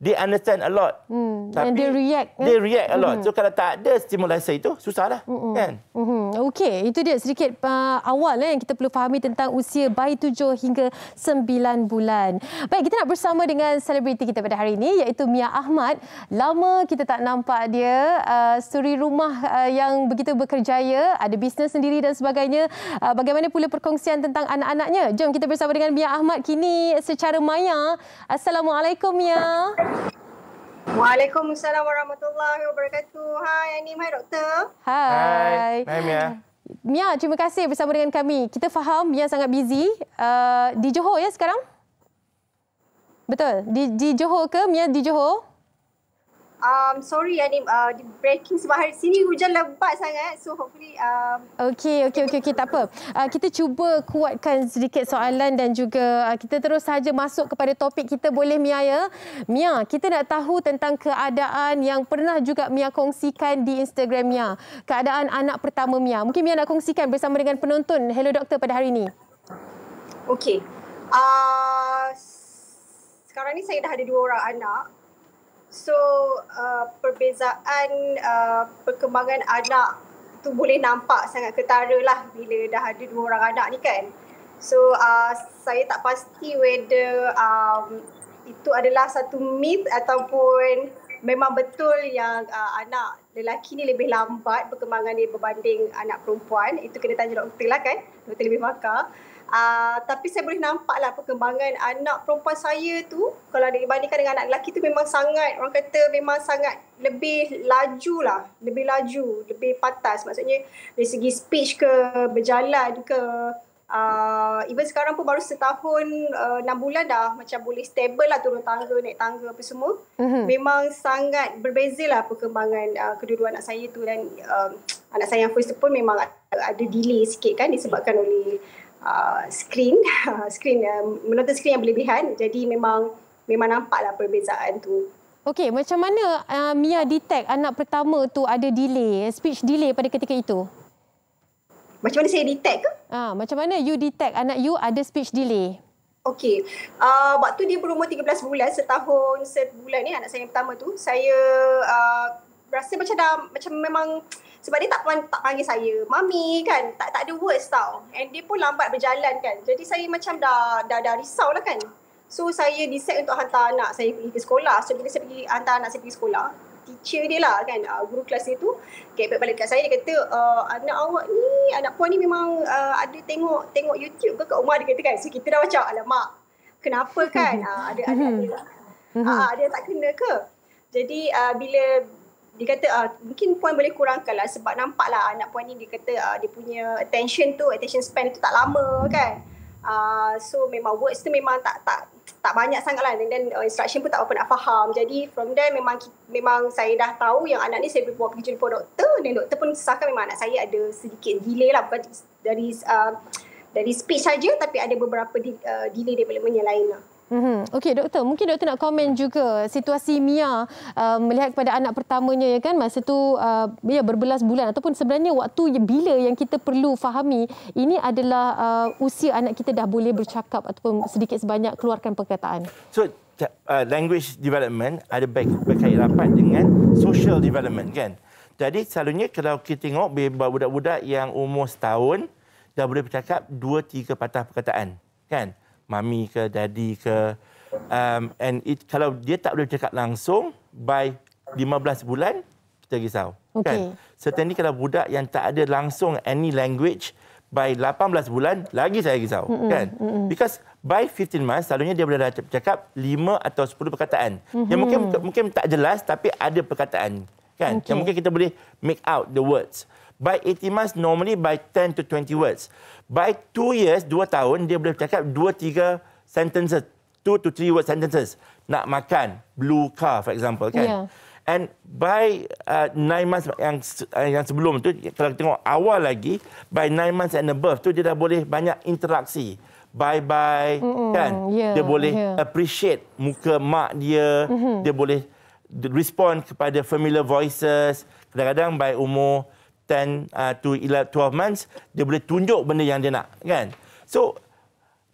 they understand a lot. Hmm. Tapi And they react. They eh? react a lot. Mm-hmm. So kalau tak ada stimulasi itu, susah lah. hmm Kan? hmm Okey, itu dia sedikit uh, awal eh, yang kita perlu fahami tentang usia bayi tujuh hingga sembilan bulan. Baik, kita nak bersama dengan selebriti kita pada hari ini iaitu Mia Ahmad. Lama kita tak nampak dia. Uh, suri rumah uh, yang begitu berkerjaya, ada bisnes sendiri dan sebagainya. Uh, bagaimana pula perkongsian tentang anak-anaknya? Jom kita bersama dengan Mia Ahmad kini secara maya. Assalamualaikum, Mia. Waalaikumsalam warahmatullahi wabarakatuh. Hai ini hai Doktor. Hai. Hai Mia. Mia, terima kasih bersama dengan kami. Kita faham Mia sangat busy uh, di Johor ya sekarang? Betul. Di, di Johor ke? Mia di Johor? um, sorry ya ni uh, breaking sebab hari sini hujan lebat sangat so hopefully um, okay, okey okey okay, tak apa uh, kita cuba kuatkan sedikit soalan dan juga uh, kita terus saja masuk kepada topik kita boleh Mia ya Mia kita nak tahu tentang keadaan yang pernah juga Mia kongsikan di Instagram Mia keadaan anak pertama Mia mungkin Mia nak kongsikan bersama dengan penonton hello doktor pada hari ini okey uh, sekarang ni saya dah ada dua orang anak So uh, perbezaan uh, perkembangan anak tu boleh nampak sangat ketara lah bila dah ada dua orang anak ni kan. So uh, saya tak pasti whether um, itu adalah satu myth ataupun memang betul yang uh, anak lelaki ni lebih lambat perkembangan dia berbanding anak perempuan. Itu kena tanya doktor lah kan. Doktor lebih makar. Ah, tapi saya boleh nampak lah perkembangan anak perempuan saya tu kalau dibandingkan dengan anak lelaki tu memang sangat orang kata memang sangat lebih laju lah lebih laju lebih patas maksudnya dari segi speech ke berjalan ke uh, even sekarang pun baru setahun ah, enam uh, bulan dah macam boleh stable lah turun tangga naik tangga apa semua mm-hmm. memang sangat berbeza lah perkembangan uh, kedua-dua anak saya tu dan uh, anak saya yang first pun memang ada delay sikit kan disebabkan oleh uh, screen screen uh, menonton screen yang berlebihan jadi memang memang nampaklah perbezaan tu okey macam mana uh, Mia detect anak pertama tu ada delay eh, speech delay pada ketika itu macam mana saya detect ke ah macam mana you detect anak you ada speech delay Okey. Uh, waktu dia berumur 13 bulan, setahun, sebulan ni anak saya yang pertama tu, saya uh, rasa macam dah, macam memang uh, sebab dia tak tak panggil saya mami kan tak tak ada words tau and dia pun lambat berjalan kan jadi saya macam dah dah dah risau lah kan so saya decide untuk hantar anak saya pergi ke sekolah so bila saya pergi hantar anak saya pergi sekolah teacher dia lah kan uh, guru kelas dia tu get back balik dekat saya dia kata uh, anak awak ni anak puan ni memang uh, ada tengok tengok YouTube ke kat rumah dia kata kan so kita dah macam alamak kenapa kan uh, ada ada dia ada, ada, ada, tak kena ke jadi uh, bila dia kata uh, mungkin puan boleh kurangkan lah sebab nampak lah anak puan ni dia kata uh, dia punya attention tu, attention span tu tak lama kan. Uh, so memang words tu memang tak tak tak banyak sangat lah dan uh, instruction pun tak apa nak faham. Jadi from there memang memang saya dah tahu yang anak ni saya pergi buat kerja doktor dan doktor pun sesakan memang anak saya ada sedikit delay lah bukan dari uh, dari speech saja tapi ada beberapa di, uh, delay development yang lain lah. Mm-hmm. Okey doktor, mungkin doktor nak komen juga situasi Mia uh, melihat kepada anak pertamanya ya kan masa tu uh, ya berbelas bulan ataupun sebenarnya waktu bila yang kita perlu fahami ini adalah uh, usia anak kita dah boleh bercakap ataupun sedikit sebanyak keluarkan perkataan. So uh, language development ada baik berkait rapat dengan social development kan. Jadi selalunya kalau kita tengok budak-budak yang umur setahun dah boleh bercakap dua tiga patah perkataan kan mami ke daddy ke um, and it kalau dia tak boleh cakap langsung by 15 bulan kita risau okay. kan certainly kalau budak yang tak ada langsung any language by 18 bulan lagi saya risau mm-hmm. kan mm-hmm. because by 15 months selalunya dia boleh cakap 5 atau 10 perkataan mm-hmm. yang mungkin mungkin tak jelas tapi ada perkataan kan okay. yang mungkin kita boleh make out the words By 18 months, normally by 10 to 20 words. By 2 years, 2 tahun, dia boleh cakap 2-3 sentences. 2 to 3 word sentences. Nak makan, blue car for example kan. Yeah. And by 9 uh, months yang uh, yang sebelum tu, kalau tengok awal lagi, by 9 months and above tu, dia dah boleh banyak interaksi. Bye-bye Mm-mm. kan. Yeah. Dia boleh yeah. appreciate muka mak dia. Mm-hmm. Dia boleh respond kepada familiar voices. Kadang-kadang by umur... 10 uh, to 12 months dia boleh tunjuk benda yang dia nak kan so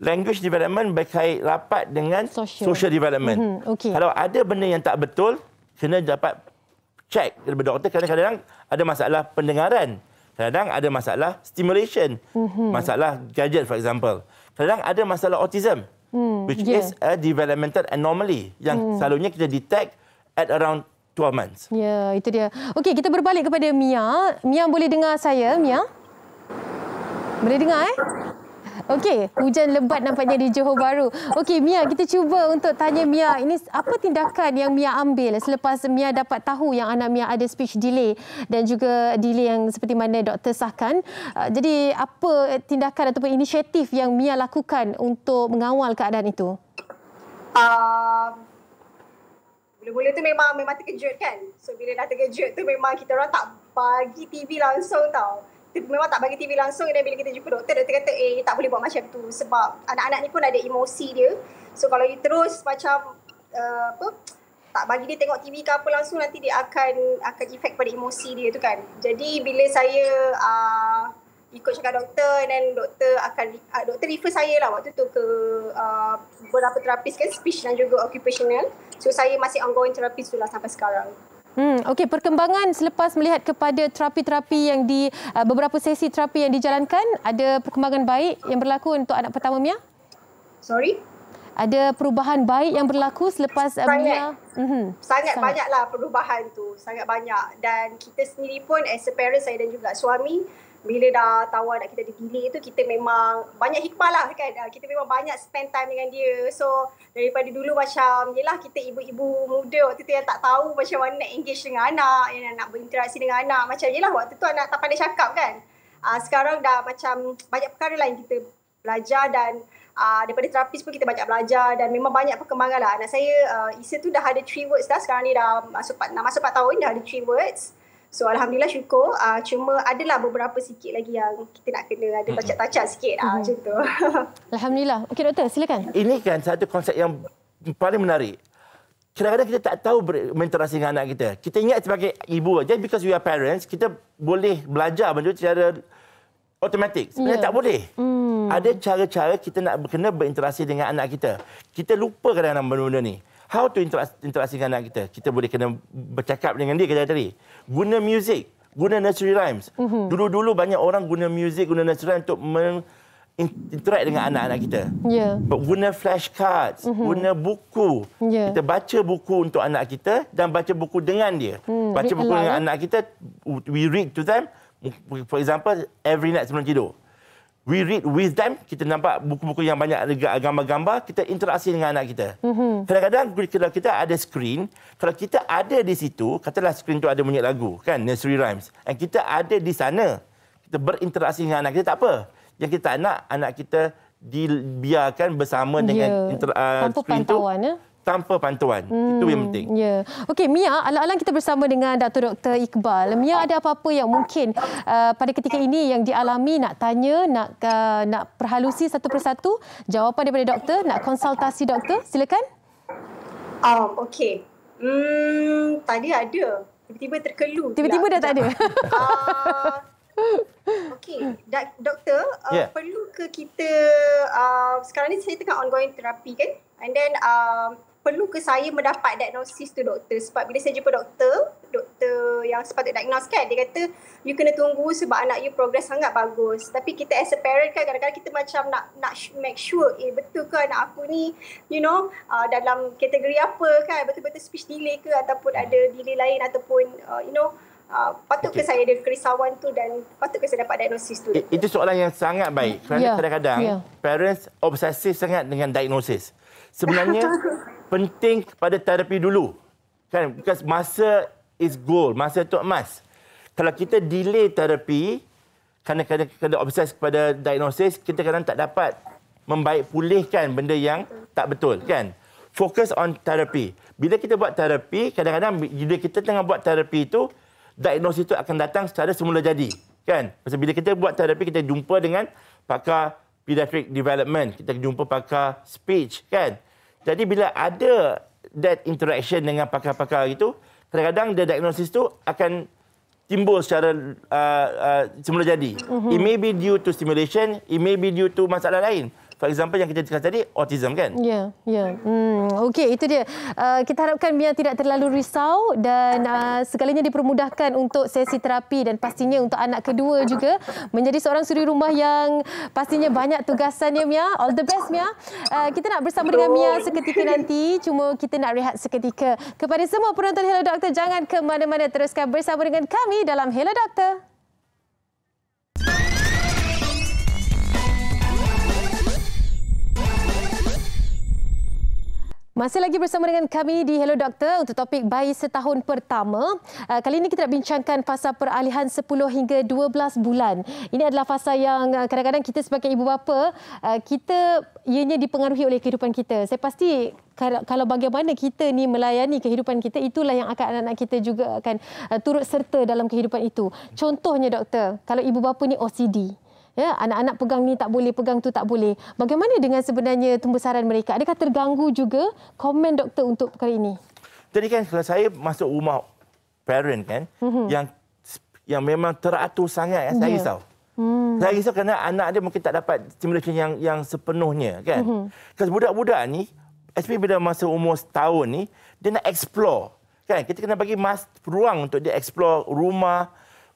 language development berkait rapat dengan social, social development mm-hmm. okay. kalau ada benda yang tak betul kena dapat check daripada doktor kadang-kadang ada masalah pendengaran kadang kadang ada masalah stimulation mm-hmm. masalah gadget for example kadang kadang ada masalah autism Hmm, which yeah. is a developmental anomaly yang hmm. selalunya kita detect at around 12 months. Ya, yeah, itu dia. Okey, kita berbalik kepada Mia. Mia boleh dengar saya, Mia? Boleh dengar eh? Okey, hujan lebat nampaknya di Johor Bahru. Okey, Mia, kita cuba untuk tanya Mia, ini apa tindakan yang Mia ambil selepas Mia dapat tahu yang anak Mia ada speech delay dan juga delay yang seperti mana doktor sahkan. Uh, jadi, apa tindakan ataupun inisiatif yang Mia lakukan untuk mengawal keadaan itu? Uh, Mula-mula tu memang memang terkejut kan. So bila dah terkejut tu memang kita orang tak bagi TV langsung tau. Memang tak bagi TV langsung dan bila kita jumpa doktor, doktor kata eh tak boleh buat macam tu sebab anak-anak ni pun ada emosi dia. So kalau dia terus macam uh, apa tak bagi dia tengok TV ke apa langsung nanti dia akan akan efek pada emosi dia tu kan. Jadi bila saya uh, ikut cakap doktor and then doktor akan uh, doktor refer saya lah waktu tu ke uh, beberapa terapis kan speech dan juga occupational so saya masih ongoing terapi tu lah sampai sekarang Hmm, okay, perkembangan selepas melihat kepada terapi-terapi yang di uh, beberapa sesi terapi yang dijalankan, ada perkembangan baik yang berlaku untuk anak pertama Mia? Sorry? Ada perubahan baik yang berlaku selepas sangat, Mia? Mm-hmm. Sangat, sangat banyaklah perubahan tu, sangat banyak. Dan kita sendiri pun as a parent saya dan juga suami, bila dah tahu anak kita ada delay tu kita memang banyak hikmah lah kan ah, kita memang banyak spend time dengan dia so daripada dulu macam yelah kita ibu-ibu muda waktu tu yang tak tahu macam mana nak engage dengan anak yang nak berinteraksi dengan anak macam yelah waktu tu anak tak pandai cakap kan uh, sekarang dah macam banyak perkara lain kita belajar dan uh, daripada terapis pun kita banyak belajar dan memang banyak perkembangan lah anak saya uh, Isa tu dah ada 3 words dah sekarang ni dah masuk 4, nak masuk 4 tahun dah ada 3 words So Alhamdulillah syukur uh, Cuma adalah beberapa sikit lagi yang kita nak kena ada tacak-tacak sikit uh, Macam tu Alhamdulillah Okey doktor silakan Ini kan satu konsep yang paling menarik Kadang-kadang kita tak tahu berinteraksi dengan anak kita. Kita ingat sebagai ibu. saja. because we are parents, kita boleh belajar benda secara automatik. Sebenarnya yeah. tak boleh. Mm. Ada cara-cara kita nak kena berinteraksi dengan anak kita. Kita lupa kadang-kadang benda-benda ni how to interaksi, dengan anak kita. Kita boleh kena bercakap dengan dia kejap tadi. Guna music, guna nursery rhymes. Mm-hmm. Dulu-dulu banyak orang guna music, guna nursery rhymes untuk interact dengan anak-anak kita. Ya. Yeah. Guna flashcards, mm-hmm. guna buku. Yeah. Kita baca buku untuk anak kita dan baca buku dengan dia. Mm, baca buku dengan eh? anak kita, we read to them. For example, every night sebelum tidur we read with them kita nampak buku-buku yang banyak gambar-gambar kita interaksi dengan anak kita mm-hmm. kadang-kadang kalau kita ada screen kalau kita ada di situ katalah screen tu ada bunyi lagu kan nursery rhymes and kita ada di sana kita berinteraksi dengan anak kita tak apa yang kita nak anak kita dibiarkan bersama yeah. dengan ya. inter- uh, screen tu ya? tanpa pantuan. Hmm. Itu yang penting. Ya. Yeah. Okey, Mia, alang-alang kita bersama dengan Dr. Dr. Iqbal. Mia, ada apa-apa yang mungkin uh, pada ketika ini yang dialami nak tanya, nak uh, nak perhalusi satu persatu jawapan daripada doktor, nak konsultasi doktor? Silakan. Um, Okey. Hmm, tadi ada. Tiba-tiba terkelu. Tiba-tiba dah tak ada. Uh, Okey, doktor, uh, yeah. perlu ke kita uh, sekarang ni saya tengah ongoing terapi kan? And then uh, perlu ke saya mendapat diagnosis tu doktor sebab bila saya jumpa doktor doktor yang sepatutnya diagnose kan dia kata you kena tunggu sebab anak you progress sangat bagus tapi kita as a parent kan kadang-kadang kita macam nak nak make sure eh betul ke anak aku ni you know uh, dalam kategori apa kan betul-betul speech delay ke ataupun ada delay lain ataupun uh, you know Uh, patut okay. ke saya ada kerisauan tu dan patut ke saya dapat diagnosis tu? It, itu soalan yang sangat baik kerana yeah. kadang-kadang yeah. parents obsesif sangat dengan diagnosis. Sebenarnya penting pada terapi dulu. Kan? Because masa is gold, masa itu emas. Kalau kita delay terapi, kadang-kadang kena obses kepada diagnosis, kita kadang tak dapat membaik pulihkan benda yang tak betul. kan? Fokus on terapi. Bila kita buat terapi, kadang-kadang bila kita tengah buat terapi itu, diagnosis itu akan datang secara semula jadi. Kan? Maksudnya, bila kita buat terapi, kita jumpa dengan pakar pediatric development. Kita jumpa pakar speech. Kan? Jadi bila ada that interaction dengan pakar-pakar itu, terkadang kadang the diagnosis itu akan timbul secara uh, uh, semula jadi. Mm-hmm. It mhm. may be due to stimulation, it may be due to masalah lain. For example yang kita cakap tadi autism kan? Ya, yeah, ya. Yeah. Hmm, okey itu dia. Uh, kita harapkan Mia tidak terlalu risau dan uh, segalanya dipermudahkan untuk sesi terapi dan pastinya untuk anak kedua juga menjadi seorang suri rumah yang pastinya banyak tugasannya Mia. All the best Mia. Uh, kita nak bersama dengan Mia seketika nanti cuma kita nak rehat seketika. Kepada semua penonton Hello Doctor jangan ke mana-mana teruskan bersama dengan kami dalam Hello Doctor. Masih lagi bersama dengan kami di Hello Doctor untuk topik bayi setahun pertama. Uh, kali ini kita nak bincangkan fasa peralihan 10 hingga 12 bulan. Ini adalah fasa yang uh, kadang-kadang kita sebagai ibu bapa, uh, kita ianya dipengaruhi oleh kehidupan kita. Saya pasti kalau bagaimana kita ni melayani kehidupan kita, itulah yang akan anak-anak kita juga akan turut serta dalam kehidupan itu. Contohnya doktor, kalau ibu bapa ni OCD, ya anak-anak pegang ni tak boleh pegang tu tak boleh bagaimana dengan sebenarnya tumbesaran mereka adakah terganggu juga komen doktor untuk perkara ini jadi kan kalau saya masuk rumah parent kan mm-hmm. yang yang memang teratur sangat kan, ya saya risau Hmm. Saya risau kerana anak dia mungkin tak dapat stimulation yang yang sepenuhnya kan. Hmm. Kerana budak-budak ni, especially bila masa umur setahun ni, dia nak explore. Kan? Kita kena bagi mas, ruang untuk dia explore rumah,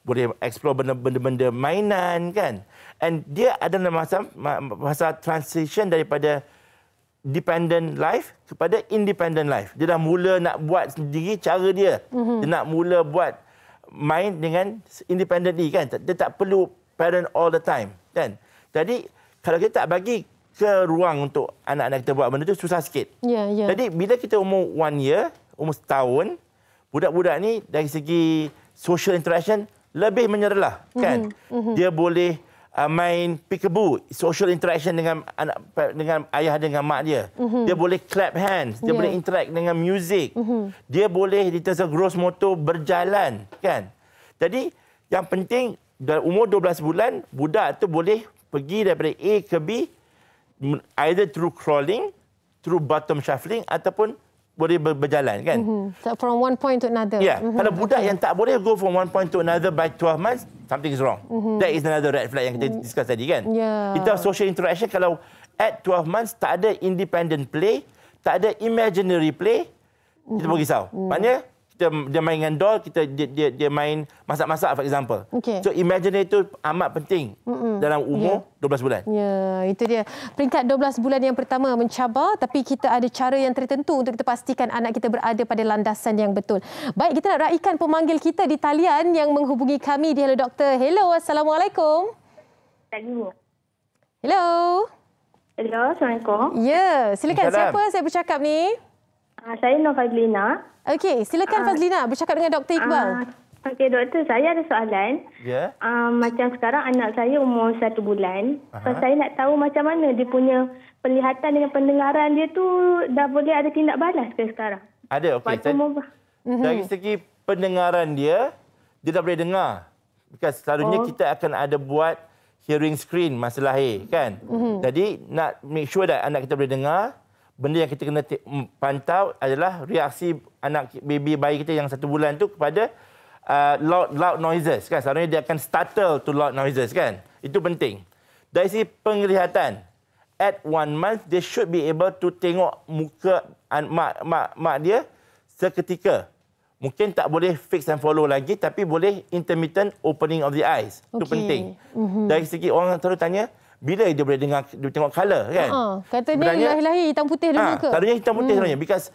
boleh explore benda-benda mainan kan. And dia ada dalam masa masa transition daripada dependent life kepada independent life. Dia dah mula nak buat sendiri cara dia. Mm-hmm. Dia nak mula buat main dengan independently kan. Dia tak perlu parent all the time kan. Jadi kalau kita tak bagi ke ruang untuk anak-anak kita buat benda tu susah sikit. yeah, Yeah. Jadi bila kita umur one year, umur setahun, budak-budak ni dari segi social interaction lebih menyerlah kan. Mm-hmm. Dia boleh Uh, main peekaboo social interaction dengan anak dengan ayah dengan mak dia mm-hmm. dia boleh clap hands dia yeah. boleh interact dengan music mm-hmm. dia boleh di terus gross motor berjalan kan jadi yang penting dalam umur 12 bulan budak tu boleh pergi daripada A ke B either through crawling through bottom shuffling ataupun boleh berjalan kan mm-hmm. so from one point to another yeah mm-hmm. kalau budak yang tak boleh go from one point to another by 12 months something is wrong mm-hmm. that is another red flag yang kita mm-hmm. discuss tadi kan yeah kita social interaction kalau at 12 months tak ada independent play tak ada imaginary play mm-hmm. kita pun risau mm-hmm. maknanya kita dia main dengan doll kita dia dia, dia main masak-masak for example. Okay. So imagine itu amat penting Mm-mm. dalam umur yeah. Ya. 12 bulan. Ya, yeah, itu dia. Peringkat 12 bulan yang pertama mencabar tapi kita ada cara yang tertentu untuk kita pastikan anak kita berada pada landasan yang betul. Baik, kita nak raikan pemanggil kita di talian yang menghubungi kami di Hello Doctor. Hello, assalamualaikum. Assalamualaikum. Hello. Hello, assalamualaikum. Ya, yeah. silakan. Salam. Siapa saya bercakap ni? Uh, saya Nova Glina. Okey, silakan uh, Fazlina bercakap dengan Dr. Iqbal. Uh, Okey, doktor, saya ada soalan. Yeah. Ya. Uh, macam sekarang anak saya umur satu bulan. Uh-huh. So, saya nak tahu macam mana dia punya penglihatan dengan pendengaran dia tu dah boleh ada tindak balas ke sekarang? Ada, okey. Ta- mhm. dari segi pendengaran dia, dia dah boleh dengar. Bukan selalunya oh. kita akan ada buat hearing screen masa lahir, kan? Mm-hmm. Jadi, nak make sure that anak kita boleh dengar, benda yang kita kena mm, pantau adalah reaksi anak baby bayi kita yang satu bulan tu kepada uh, loud loud noises kan selalunya dia akan startle to loud noises kan itu penting dari sisi penglihatan at one month they should be able to tengok muka mak mak mak dia seketika mungkin tak boleh fix and follow lagi tapi boleh intermittent opening of the eyes okay. itu penting mm-hmm. dari segi orang selalu tanya bila dia boleh dengar dia tengok color kan uh-huh. kata ni lahir-lahir hitam putih dulu ha, ke hitam putih hmm. sebenarnya because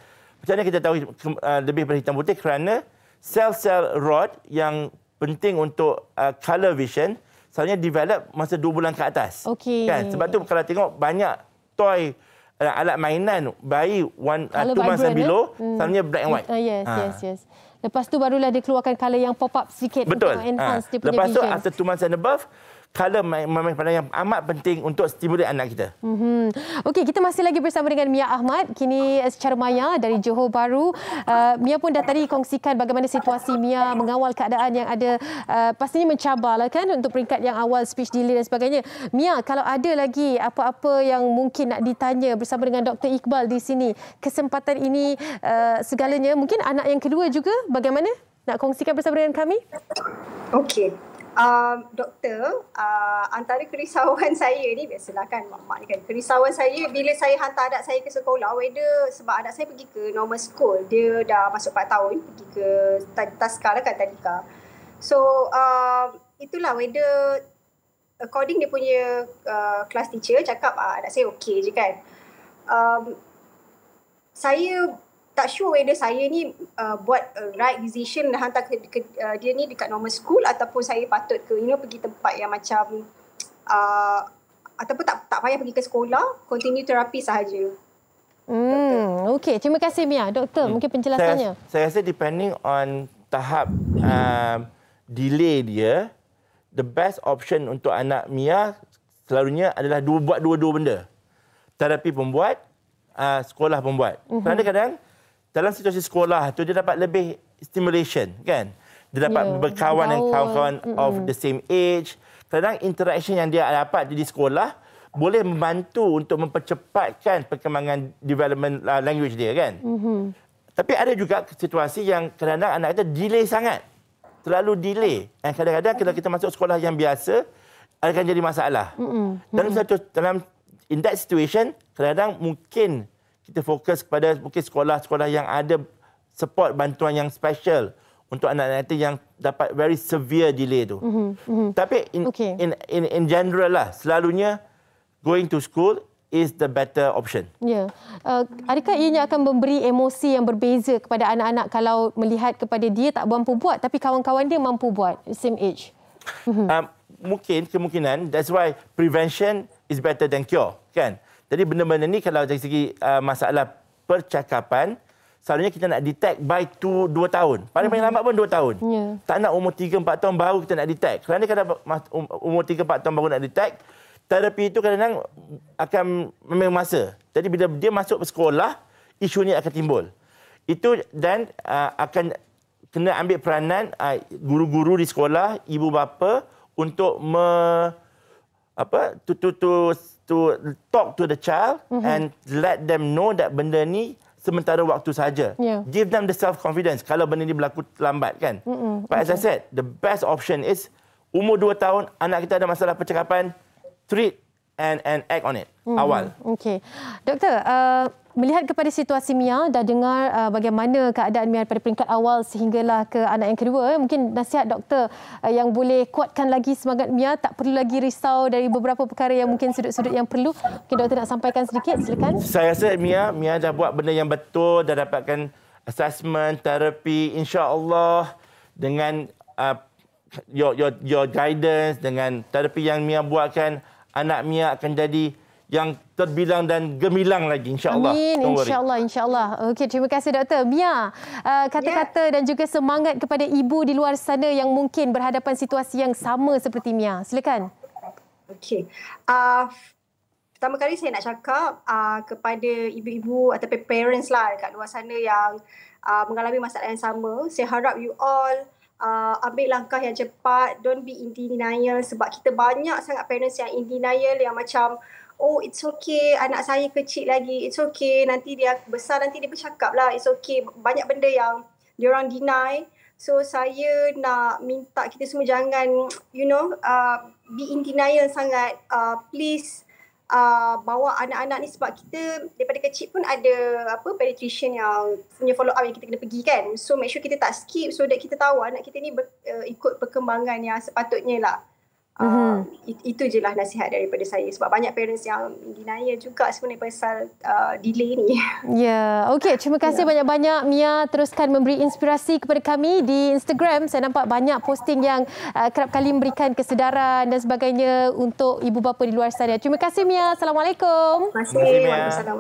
macam mana kita tahu uh, lebih pada hitam putih kerana sel-sel rod yang penting untuk uh, color vision selalunya develop masa 2 bulan ke atas okay. kan sebab tu kalau tengok banyak toy uh, alat mainan bayi 1 uh, masa below eh? selalunya black and white uh, yes, ha. yes yes Lepas tu barulah dia keluarkan color yang pop up sikit Betul. untuk enhance ha. dia punya Lepas Lepas tu after two months and above, kala memang pandangan yang amat penting untuk stimulasi anak kita. Mm-hmm. Okey, kita masih lagi bersama dengan Mia Ahmad, kini eh, secara maya dari Johor Baru. Uh, eh, Mia pun dah tadi kongsikan bagaimana situasi Mia mengawal keadaan yang ada uh, pastinya mencabar lah kan untuk peringkat yang awal speech delay dan sebagainya. Mia, kalau ada lagi apa-apa yang mungkin nak ditanya bersama dengan Dr. Iqbal di sini, kesempatan ini uh, segalanya, mungkin anak yang kedua juga bagaimana nak kongsikan bersama dengan kami? Okey um, doktor, uh, antara kerisauan saya ni biasalah kan mak-mak ni kan. Kerisauan saya bila saya hantar anak saya ke sekolah, whether sebab anak saya pergi ke normal school, dia dah masuk 4 tahun, pergi ke Taska lah kan Tadika. So, um, itulah whether according dia punya uh, class teacher cakap uh, ah, anak saya okay je kan. Um, saya tak sure whether saya ni uh, buat uh, right decision dah hantar ke, ke uh, dia ni dekat normal school ataupun saya patut ke you know pergi tempat yang macam uh, ataupun tak tak payah pergi ke sekolah continue terapi sahaja. Hmm okey terima kasih Mia doktor hmm. mungkin penjelasannya. Saya, saya rasa depending on tahap um, delay dia the best option untuk anak Mia selalunya adalah dua buat dua-dua benda. Terapi pembuat uh, sekolah pembuat. Uh-huh. Kadang-kadang dalam situasi sekolah tu dia dapat lebih stimulation kan dia dapat yeah. berkawan dengan kawan-kawan mm-hmm. of the same age kadang interaction yang dia dapat di sekolah boleh membantu untuk mempercepatkan perkembangan development uh, language dia kan mm-hmm. tapi ada juga situasi yang kadang-kadang anak itu delay sangat terlalu delay dan kadang-kadang kalau kita masuk sekolah yang biasa akan jadi masalah mm-hmm. dalam satu dalam in that situation kadang-kadang mungkin kita fokus kepada mungkin sekolah-sekolah yang ada support bantuan yang special untuk anak-anak itu yang dapat very severe delay tu. Mm-hmm. Mm-hmm. Tapi in, okay. in in in general lah selalunya going to school is the better option. Ya. Uh, adakah ianya akan memberi emosi yang berbeza kepada anak-anak kalau melihat kepada dia tak mampu buat tapi kawan-kawan dia mampu buat same age. Mm-hmm. Um, mungkin kemungkinan that's why prevention is better than cure, kan? Jadi benda-benda ni kalau dari segi uh, masalah percakapan, selalunya kita nak detect by 2 tahun. Paling-paling mhm. lambat pun 2 tahun. Yeah. Tak nak umur 3 4 tahun baru kita nak detect. Kerana kalau um, umur 3 4 tahun baru nak detect, terapi itu kadang-kadang akan memang masa. Jadi bila dia masuk sekolah, isu ni akan timbul. Itu dan uh, akan kena ambil peranan uh, guru-guru di sekolah, ibu bapa untuk me apa tu tu, tu to talk to the child mm-hmm. and let them know that benda ni sementara waktu saja. Yeah. Give them the self confidence kalau benda ni berlaku lambat kan. Mm-hmm. But okay. as I said, the best option is umur 2 tahun anak kita ada masalah percakapan treat and and act on it hmm. awal. Okay, Doktor, uh, melihat kepada situasi Mia dah dengar uh, bagaimana keadaan Mia pada peringkat awal sehinggalah ke anak yang kedua, mungkin nasihat doktor uh, yang boleh kuatkan lagi semangat Mia tak perlu lagi risau dari beberapa perkara yang mungkin sudut-sudut yang perlu mungkin doktor nak sampaikan sedikit silakan. Saya rasa Mia Mia dah buat benda yang betul dah dapatkan assessment terapi insya-Allah dengan uh, your your your guidance dengan terapi yang Mia buatkan anak Mia akan jadi yang terbilang dan gemilang lagi insyaallah. Amin insyaallah insyaallah. Okey terima kasih doktor. Mia uh, kata-kata yeah. dan juga semangat kepada ibu di luar sana yang mungkin berhadapan situasi yang sama seperti Mia. Silakan. Okey. Uh, pertama kali saya nak cakap uh, kepada ibu-ibu atau parents lah dekat luar sana yang uh, mengalami masalah yang sama. Saya harap you all uh, ambil langkah yang cepat don't be in denial sebab kita banyak sangat parents yang in denial yang macam oh it's okay anak saya kecil lagi it's okay nanti dia besar nanti dia bercakap lah it's okay banyak benda yang dia orang deny so saya nak minta kita semua jangan you know uh, be in denial sangat uh, please uh, bawa anak-anak ni sebab kita daripada kecil pun ada apa penetration yang punya follow up yang kita kena pergi kan. So make sure kita tak skip so that kita tahu anak kita ni ber, uh, ikut perkembangan yang sepatutnya lah. Uh, mm-hmm. Um, it, itu je lah nasihat daripada saya sebab banyak parents yang dinaya juga sebenarnya pasal uh, delay ni ya yeah. ok terima kasih yeah. banyak-banyak Mia teruskan memberi inspirasi kepada kami di Instagram saya nampak banyak posting yang uh, kerap kali memberikan kesedaran dan sebagainya untuk ibu bapa di luar sana terima kasih Mia Assalamualaikum terima kasih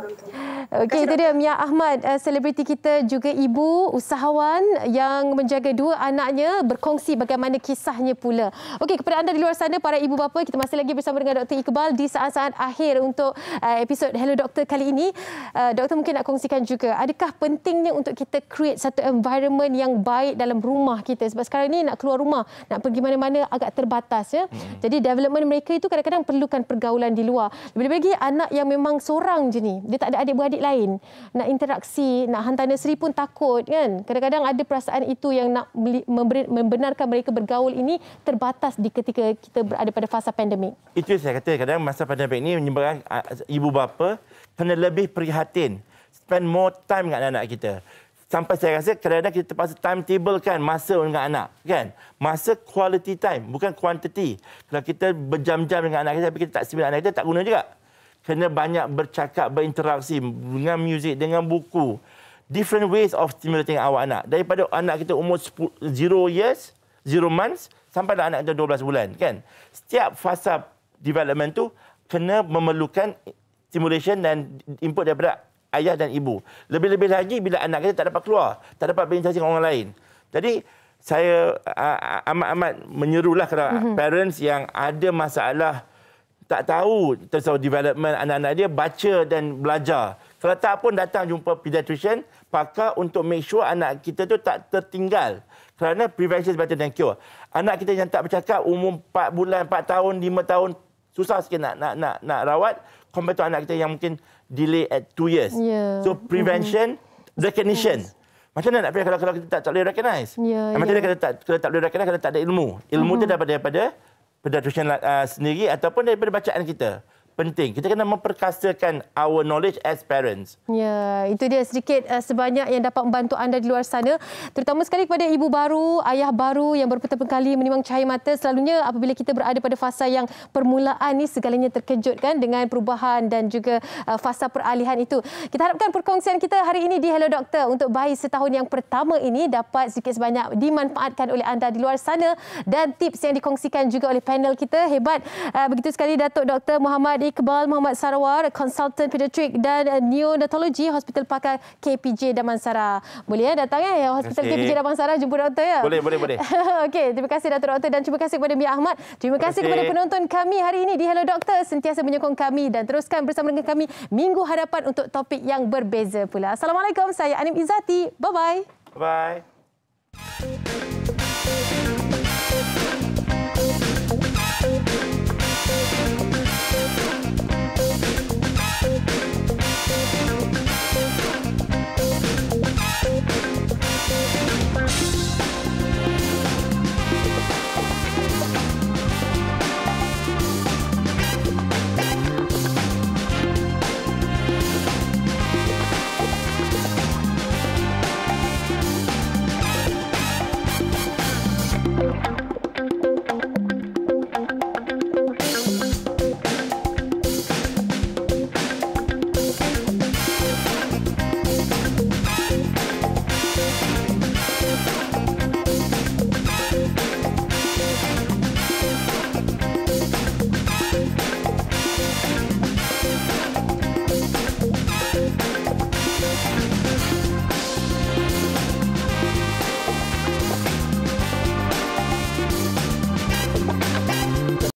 ok itu dia Mia Ahmad uh, selebriti kita juga ibu usahawan yang menjaga dua anaknya berkongsi bagaimana kisahnya pula ok kepada anda di luar sana sana para ibu bapa kita masih lagi bersama dengan Dr. Iqbal di saat-saat akhir untuk uh, episod Hello Doctor kali ini. Uh, Doktor mungkin nak kongsikan juga adakah pentingnya untuk kita create satu environment yang baik dalam rumah kita sebab sekarang ni nak keluar rumah, nak pergi mana-mana agak terbatas ya. Hmm. Jadi development mereka itu kadang-kadang perlukan pergaulan di luar. lebih lagi anak yang memang seorang je ni, dia tak ada adik-beradik lain. Nak interaksi, nak hantar nursery pun takut kan. Kadang-kadang ada perasaan itu yang nak membenarkan mereka bergaul ini terbatas di ketika kita berada pada fasa pandemik. Itu saya kata kadang masa pandemik ini menyebabkan ah, ibu bapa kena lebih prihatin. Spend more time dengan anak-anak kita. Sampai saya rasa kadang-kadang kita terpaksa timetable kan masa dengan anak. kan Masa quality time, bukan quantity. Kalau kita berjam-jam dengan anak kita tapi kita tak sembilan anak kita, tak guna juga. Kena banyak bercakap, berinteraksi dengan muzik, dengan buku. Different ways of stimulating awak anak. Daripada anak kita umur 0 years, 0 months, Sampai anak itu 12 bulan kan setiap fasa development tu kena memerlukan stimulation dan input daripada ayah dan ibu lebih-lebih lagi bila anak kita tak dapat keluar tak dapat berinteraksi dengan orang lain jadi saya amat amat-amat menyerulah kepada mm-hmm. parents yang ada masalah tak tahu tentang development anak-anak dia baca dan belajar kalau tak pun datang jumpa pediatrician pakar untuk make sure anak kita tu tak tertinggal kerana prevention is better than cure. Anak kita yang tak bercakap umur 4 bulan, 4 tahun, 5 tahun, susah sikit nak nak nak, nak rawat. Compared to anak kita yang mungkin delay at 2 years. Yeah. So mm-hmm. prevention, mm-hmm. recognition. Yes. Macam mana nak pilih kalau, kalau kita tak, tak boleh recognize? Yeah, ya. Macam mana yeah. kita, kita tak boleh recognize kalau tak ada ilmu? Ilmu mm-hmm. tu daripada, daripada pediatrician uh, sendiri ataupun daripada bacaan kita penting. Kita kena memperkasakan our knowledge as parents. Ya, itu dia sedikit uh, sebanyak yang dapat membantu anda di luar sana. Terutama sekali kepada ibu baru, ayah baru yang berputar-putar kali menimang cahaya mata. Selalunya apabila kita berada pada fasa yang permulaan ini segalanya terkejut kan dengan perubahan dan juga uh, fasa peralihan itu. Kita harapkan perkongsian kita hari ini di Hello Doctor untuk bayi setahun yang pertama ini dapat sedikit sebanyak dimanfaatkan oleh anda di luar sana dan tips yang dikongsikan juga oleh panel kita hebat. Uh, begitu sekali Datuk Dr. Muhammad Iqbal Muhammad Sarwar, Consultant Pediatric dan Neonatology Hospital Pakar KPJ Damansara. Boleh ya datang ya Hospital KPJ Damansara jumpa doktor ya? Boleh, boleh, boleh. Okey, terima kasih Dato' Doktor dan terima kasih kepada Mia Ahmad. Terima kasih okay. kepada penonton kami hari ini di Hello Doktor. Sentiasa menyokong kami dan teruskan bersama dengan kami minggu hadapan untuk topik yang berbeza pula. Assalamualaikum, saya Anim Izzati. Bye-bye. Bye-bye.